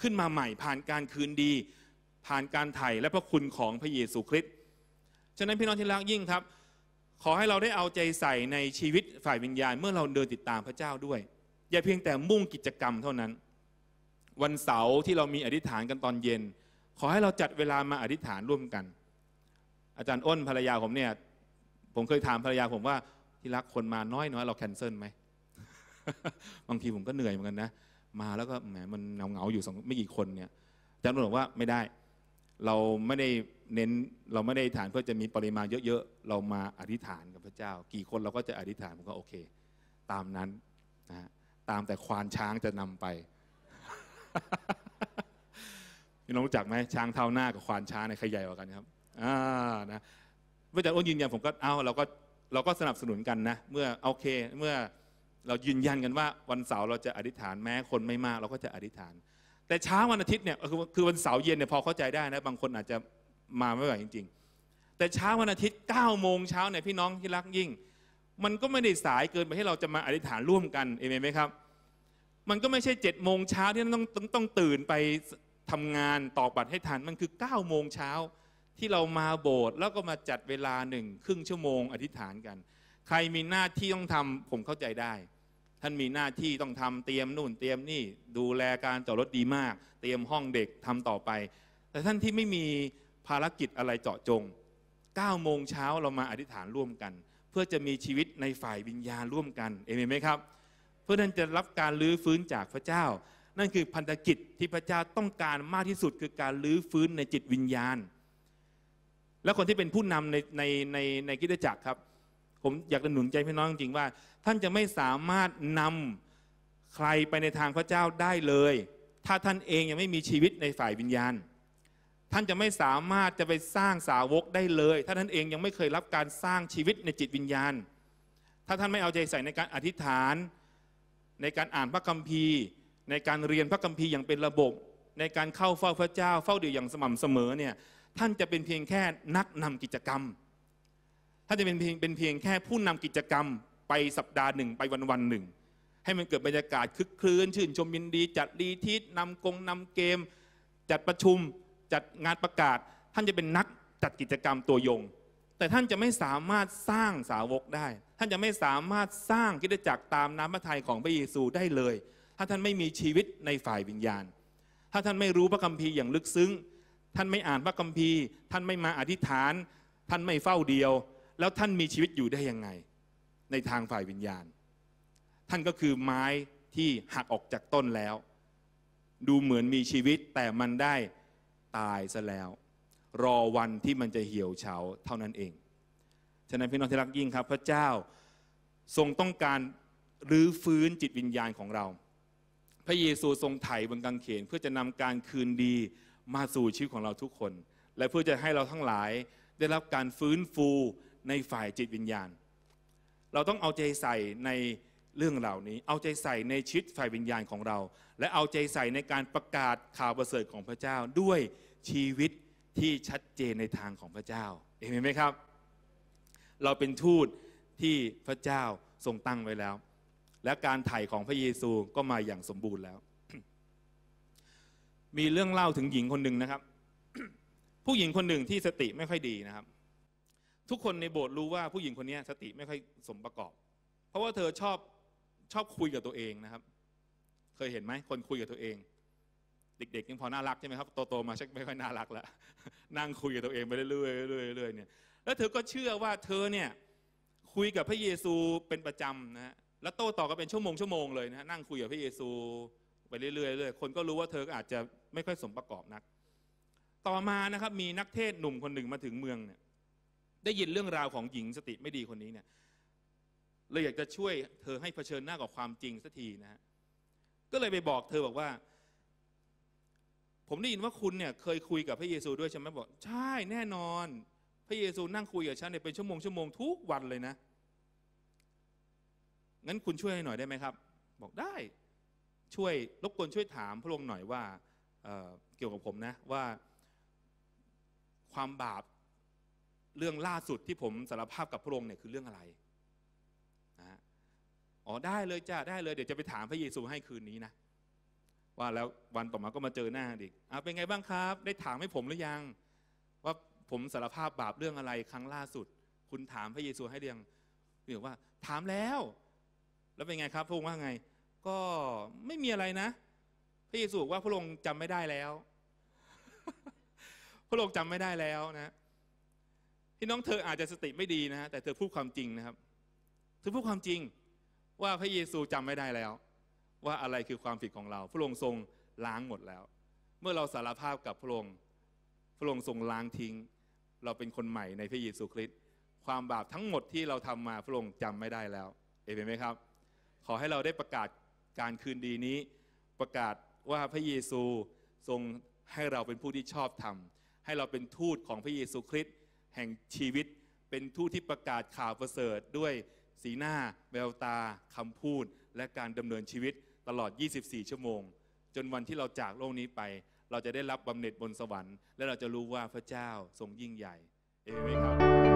ขึ้นมาใหม่ผ่านการคืนดี ผ่านการไถ่และพระคุณของพระเยซูคริสต์ฉะนั้นพี่น้องที่รักยิ่งครับ ขอให้เราได้เอาใจใส่ในชีวิตฝ่ายวิญญาณเมื่อเราเดินติดตามพระเจ้าด้วย อย่าเพียงแต่มุ่งกิจกรรมเท่านั้น วันเสาร์ที่เรามีอธิษฐานกันตอนเย็นขอให้เราจัดเวลามาอธิษฐานร่วมกัน อาจารย์อ้นภรรยาผมเนี่ย ผมเคยถามภรรยาผมว่าที่รักคนมาน้อยน้อย เราแคนเซิลไหมบางทีผมก็เหนื่อยเหมือนกันนะ มาแล้วก็แหมมันเงาเงาอยู่สองไม่กี่คนเนี่ยอาจารย์บอกว่าไม่ได้เราไม่ได้เน้นเราไม่ได้ฐานเพื่อจะมีปริมาณเยอะๆเรามาอธิษฐานกับพระเจ้า กี่คนเราก็จะอธิษฐานผมก็โอเค ตามนั้นนะตามแต่ควานช้างจะนำไปี่น้องรู้จักไหมช้างเท้าหน้ากับควานช้างในใครใหญ่กว่ากันครับอ่านะเมื่อจาโอ้ยืนยันผมก็เอาเราก็เราก็สนับสนุนกันนะ เมื่อโอเคเมื่อเรายืนยันกันว่าวันเสาร์เราจะอธิษฐานแม้คนไม่มากเราก็จะอธิษฐาน แต่เช้าวันอาทิตย์เนี่ยคือคือวันเสาร์เย็นเนี่ยพอเข้าใจได้นะ บางคนอาจจะมาไม่ไหวจริง ๆ แต่เช้าวันอาทิตย์9ก้าโมงเช้าเนี่ยพี่น้องที่รักยิ่ง มันก็ไม่ได้สายเกินไปให้เราจะมาอธิษฐานร่วมกันเอเมนไหมครับ มันก็ไม่ใช่7จ็ดโมงเช้าที่ต้องต้องต้องตื่นไปทำงานตอกบัตรให้ทัน มันคือ9ก้าโมงเช้าที่เรามาโบสถ์แล้วก็มาจัดเวลาหนึ่งครึ่งชั่วโมงอธิษฐานกันใครมีหน้าที่ต้องทำผมเข้าใจได้ ท่านมีหน้าที่ต้องทำเตรียมนู่นเตรียมนี่ดูแลการจอดรถดีมากเตรียมห้องเด็กทำต่อไป แต่ท่านที่ไม่มีภารกิจอะไรเจาะจง9โมงเช้าเรามาอธิษฐานร่วมกัน เพื่อจะมีชีวิตในฝ่ายวิญญาณร่วมกันเอเมนไหมครับเพื่อท่านจะรับการลื้อฟื้นจากพระเจ้านั่นคือพันธกิจที่พระเจ้าต้องการมากที่สุดคือการลื้อฟื้นในจิตวิญญาณ และคนที่เป็นผู้นำในในในในกิจจักรครับ ผมอยากจะหนุนใจพี่น้องจริงว่า ท่านจะไม่สามารถนำใครไปในทางพระเจ้าได้เลย ถ้าท่านเองยังไม่มีชีวิตในฝ่ายวิญญาณ ท่านจะไม่สามารถจะไปสร้างสาวกได้เลย ถ้าท่านเองยังไม่เคยรับการสร้างชีวิตในจิตวิญญาณ ถ้าท่านไม่เอาใจใส่ในการอธิษฐานในการอ่านพระคัมภีร์ในการเรียนพระคัมภีร์อย่างเป็นระบบ ในการเข้าเฝ้าพระเจ้า เฝ้าเดี่ยวอย่างสม่ำเสมอเนี่ยท่านจะเป็นเพียงแค่นักนำกิจกรรมท่านจะเป็นเพียงเป็นเพียงแค่ผู้นำกิจกรรมไปสัปดาห์หนึ่งไปวันวันหนึ่ง ให้มันเกิดบรรยากาศคึกคื้นชื่น ชมยินดีจัดรีทิศนำกงนำเกม จัดประชุมจัดงานประกาศ ท่านจะเป็นนักจัดกิจกรรมตัวยง แต่ท่านจะไม่สามารถสร้างสาวกได้ ท่านจะไม่สามารถสร้างกิจจักรตามน้ำพระทัยของพระเยซูได้เลยถ้าท่านไม่มีชีวิตในฝ่ายวิญญาณ ถ้าท่านไม่รู้พระคัมภีร์อย่างลึกซึ้ง ท่านไม่อ่านพระคัมภีร์ ท่านไม่มาอธิษฐาน ท่านไม่เฝ้าเดียว แล้วท่านมีชีวิตอยู่ได้ยังไง ในทางฝ่ายวิญญาณ ท่านก็คือไม้ที่หักออกจากต้นแล้ว ดูเหมือนมีชีวิต แต่มันได้ตายซะแล้ว รอวันที่มันจะเหี่ยวเฉาเท่านั้นเอง ฉะนั้นพี่น้องที่รักยิ่งครับ พระเจ้าทรงต้องการรื้อฟื้นจิตวิญญาณของเราพระเยซูทรงไถ่บนกางเขน เพื่อจะนำการคืนดีมาสู่ชีวิตของเราทุกคน และเพื่อจะให้เราทั้งหลายได้รับการฟื้นฟูในฝ่ายจิตวิญญาณ เราต้องเอาใจใส่ในเรื่องเหล่านี้ เอาใจใส่ในชีวิตฝ่ายวิญญาณของเรา และเอาใจใส่ในการประกาศข่าวประเสริฐของพระเจ้าด้วยชีวิตที่ชัดเจนในทางของพระเจ้าเห็นไหมครับ เราเป็นทูตที่พระเจ้าทรงตั้งไว้แล้วและการไถ่ของพระเยซูก็มาอย่างสมบูรณ์แล้ว มีเรื่องเล่าถึงหญิงคนหนึ่งนะครับ ผู้หญิงคนหนึ่งที่สติไม่ค่อยดีนะครับ ทุกคนในโบสถ์รู้ว่าผู้หญิงคนนี้สติไม่ค่อยสมประกอบ เพราะว่าเธอชอบชอบคุยกับตัวเองนะครับ เคยเห็นไหมคนคุยกับตัวเอง เด็กๆยังพอน่ารักใช่ไหมครับ โตๆมาชักไม่ค่อยน่ารักแล้ว นั่งคุยกับตัวเองไปเรื่อยๆเรื่อยๆเนี่ย แล้วเธอก็เชื่อว่าเธอเนี่ย คุยกับพระเยซูเป็นประจำนะฮะแล้วโต้ตอบกันเป็นชั่วโมงชั่วโมงเลยนะ นั่งคุยกับพระเยซู ไปเรื่อยๆเลยคนก็รู้ว่าเธออาจจะไม่ค่อยสมประกอบนัก ต่อมานะครับ มีนักเทศหนุ่มคนหนึ่งมาถึงเมืองเนี่ย ได้ยินเรื่องราวของหญิงสติไม่ดีคนนี้เนี่ยเลยอยากจะช่วยเธอให้เผชิญหน้ากับความจริงสักทีนะฮะก็เลยไปบอกเธอบอกว่า ผมได้ยินว่าคุณเนี่ยเคยคุยกับพระเยซูด้วยใช่ไหมบอกใช่แน่นอนพระเยซู นั่งคุยกับฉันเนี่ยเป็นชั่วโมงชั่วโมงทุกวันเลยนะงั้นคุณช่วยให้หน่อยได้ไหมครับ บอกได้ ช่วยรบกวนช่วยถาม พระองค์หน่อยว่าเเกี่ยวกับผมนะ ว่า ความบาปเรื่องล่าสุดที่ผมสารภาพกับพระองค์เนี่ยคือเรื่องอะไรนะอ๋อได้เลยจ้าได้เลย เดี๋ยวจะไปถามพระเยซูให้คืนนี้นะ ว่าแล้ววันต่อมาก็มาเจอหน้าอีกอ่เป็นไงบ้างครับ ได้ถามให้ผมหรือยัง ว่าผมสารภาพบาปเรื่องอะไร ครั้งล่าสุด คุณถามพระเยซูให้เรียงเรียกว่า ถามแล้วแล้วเป็นไงครับ พระองค์ว่าไง ก็ไม่มีอะไรนะ พระเยซูว่าพระองค์จำไม่ได้แล้วพระองค์จำไม่ได้แล้วนะพี่น้องเธออาจจะสติไม่ดีนะแต่เธอพูดความจริงนะครับ เธอพูดความจริงว่าพระเยซูจำไม่ได้แล้ว ว่าอะไรคือความผิดของเรา พระองค์ทรงล้างหมดแล้ว เมื่อเราสารภาพกับพระองค์พระองค์ทรงล้างทิ้ง เราเป็นคนใหม่ในพระเยซูคริสต์ความบาปทั้งหมดที่เราทำมาพระองค์จำไม่ได้แล้ว เอเมนไหมครับขอให้เราได้ประกาศการคืนดีนี้ ประกาศว่าพระเยซูทรงให้เราเป็นผู้ที่ชอบธรรม ให้เราเป็นทูตของพระเยซูคริสต์แห่งชีวิตเป็นทูตที่ประกาศข่าวประเสริฐด้วยสีหน้า แววตาคำพูด และการดำเนินชีวิตตลอด 24 ชั่วโมง จนวันที่เราจากโลกนี้ไป เราจะได้รับบำเหน็จบนสวรรค์และเราจะรู้ว่าพระเจ้าทรงยิ่งใหญ่เอเมนครับ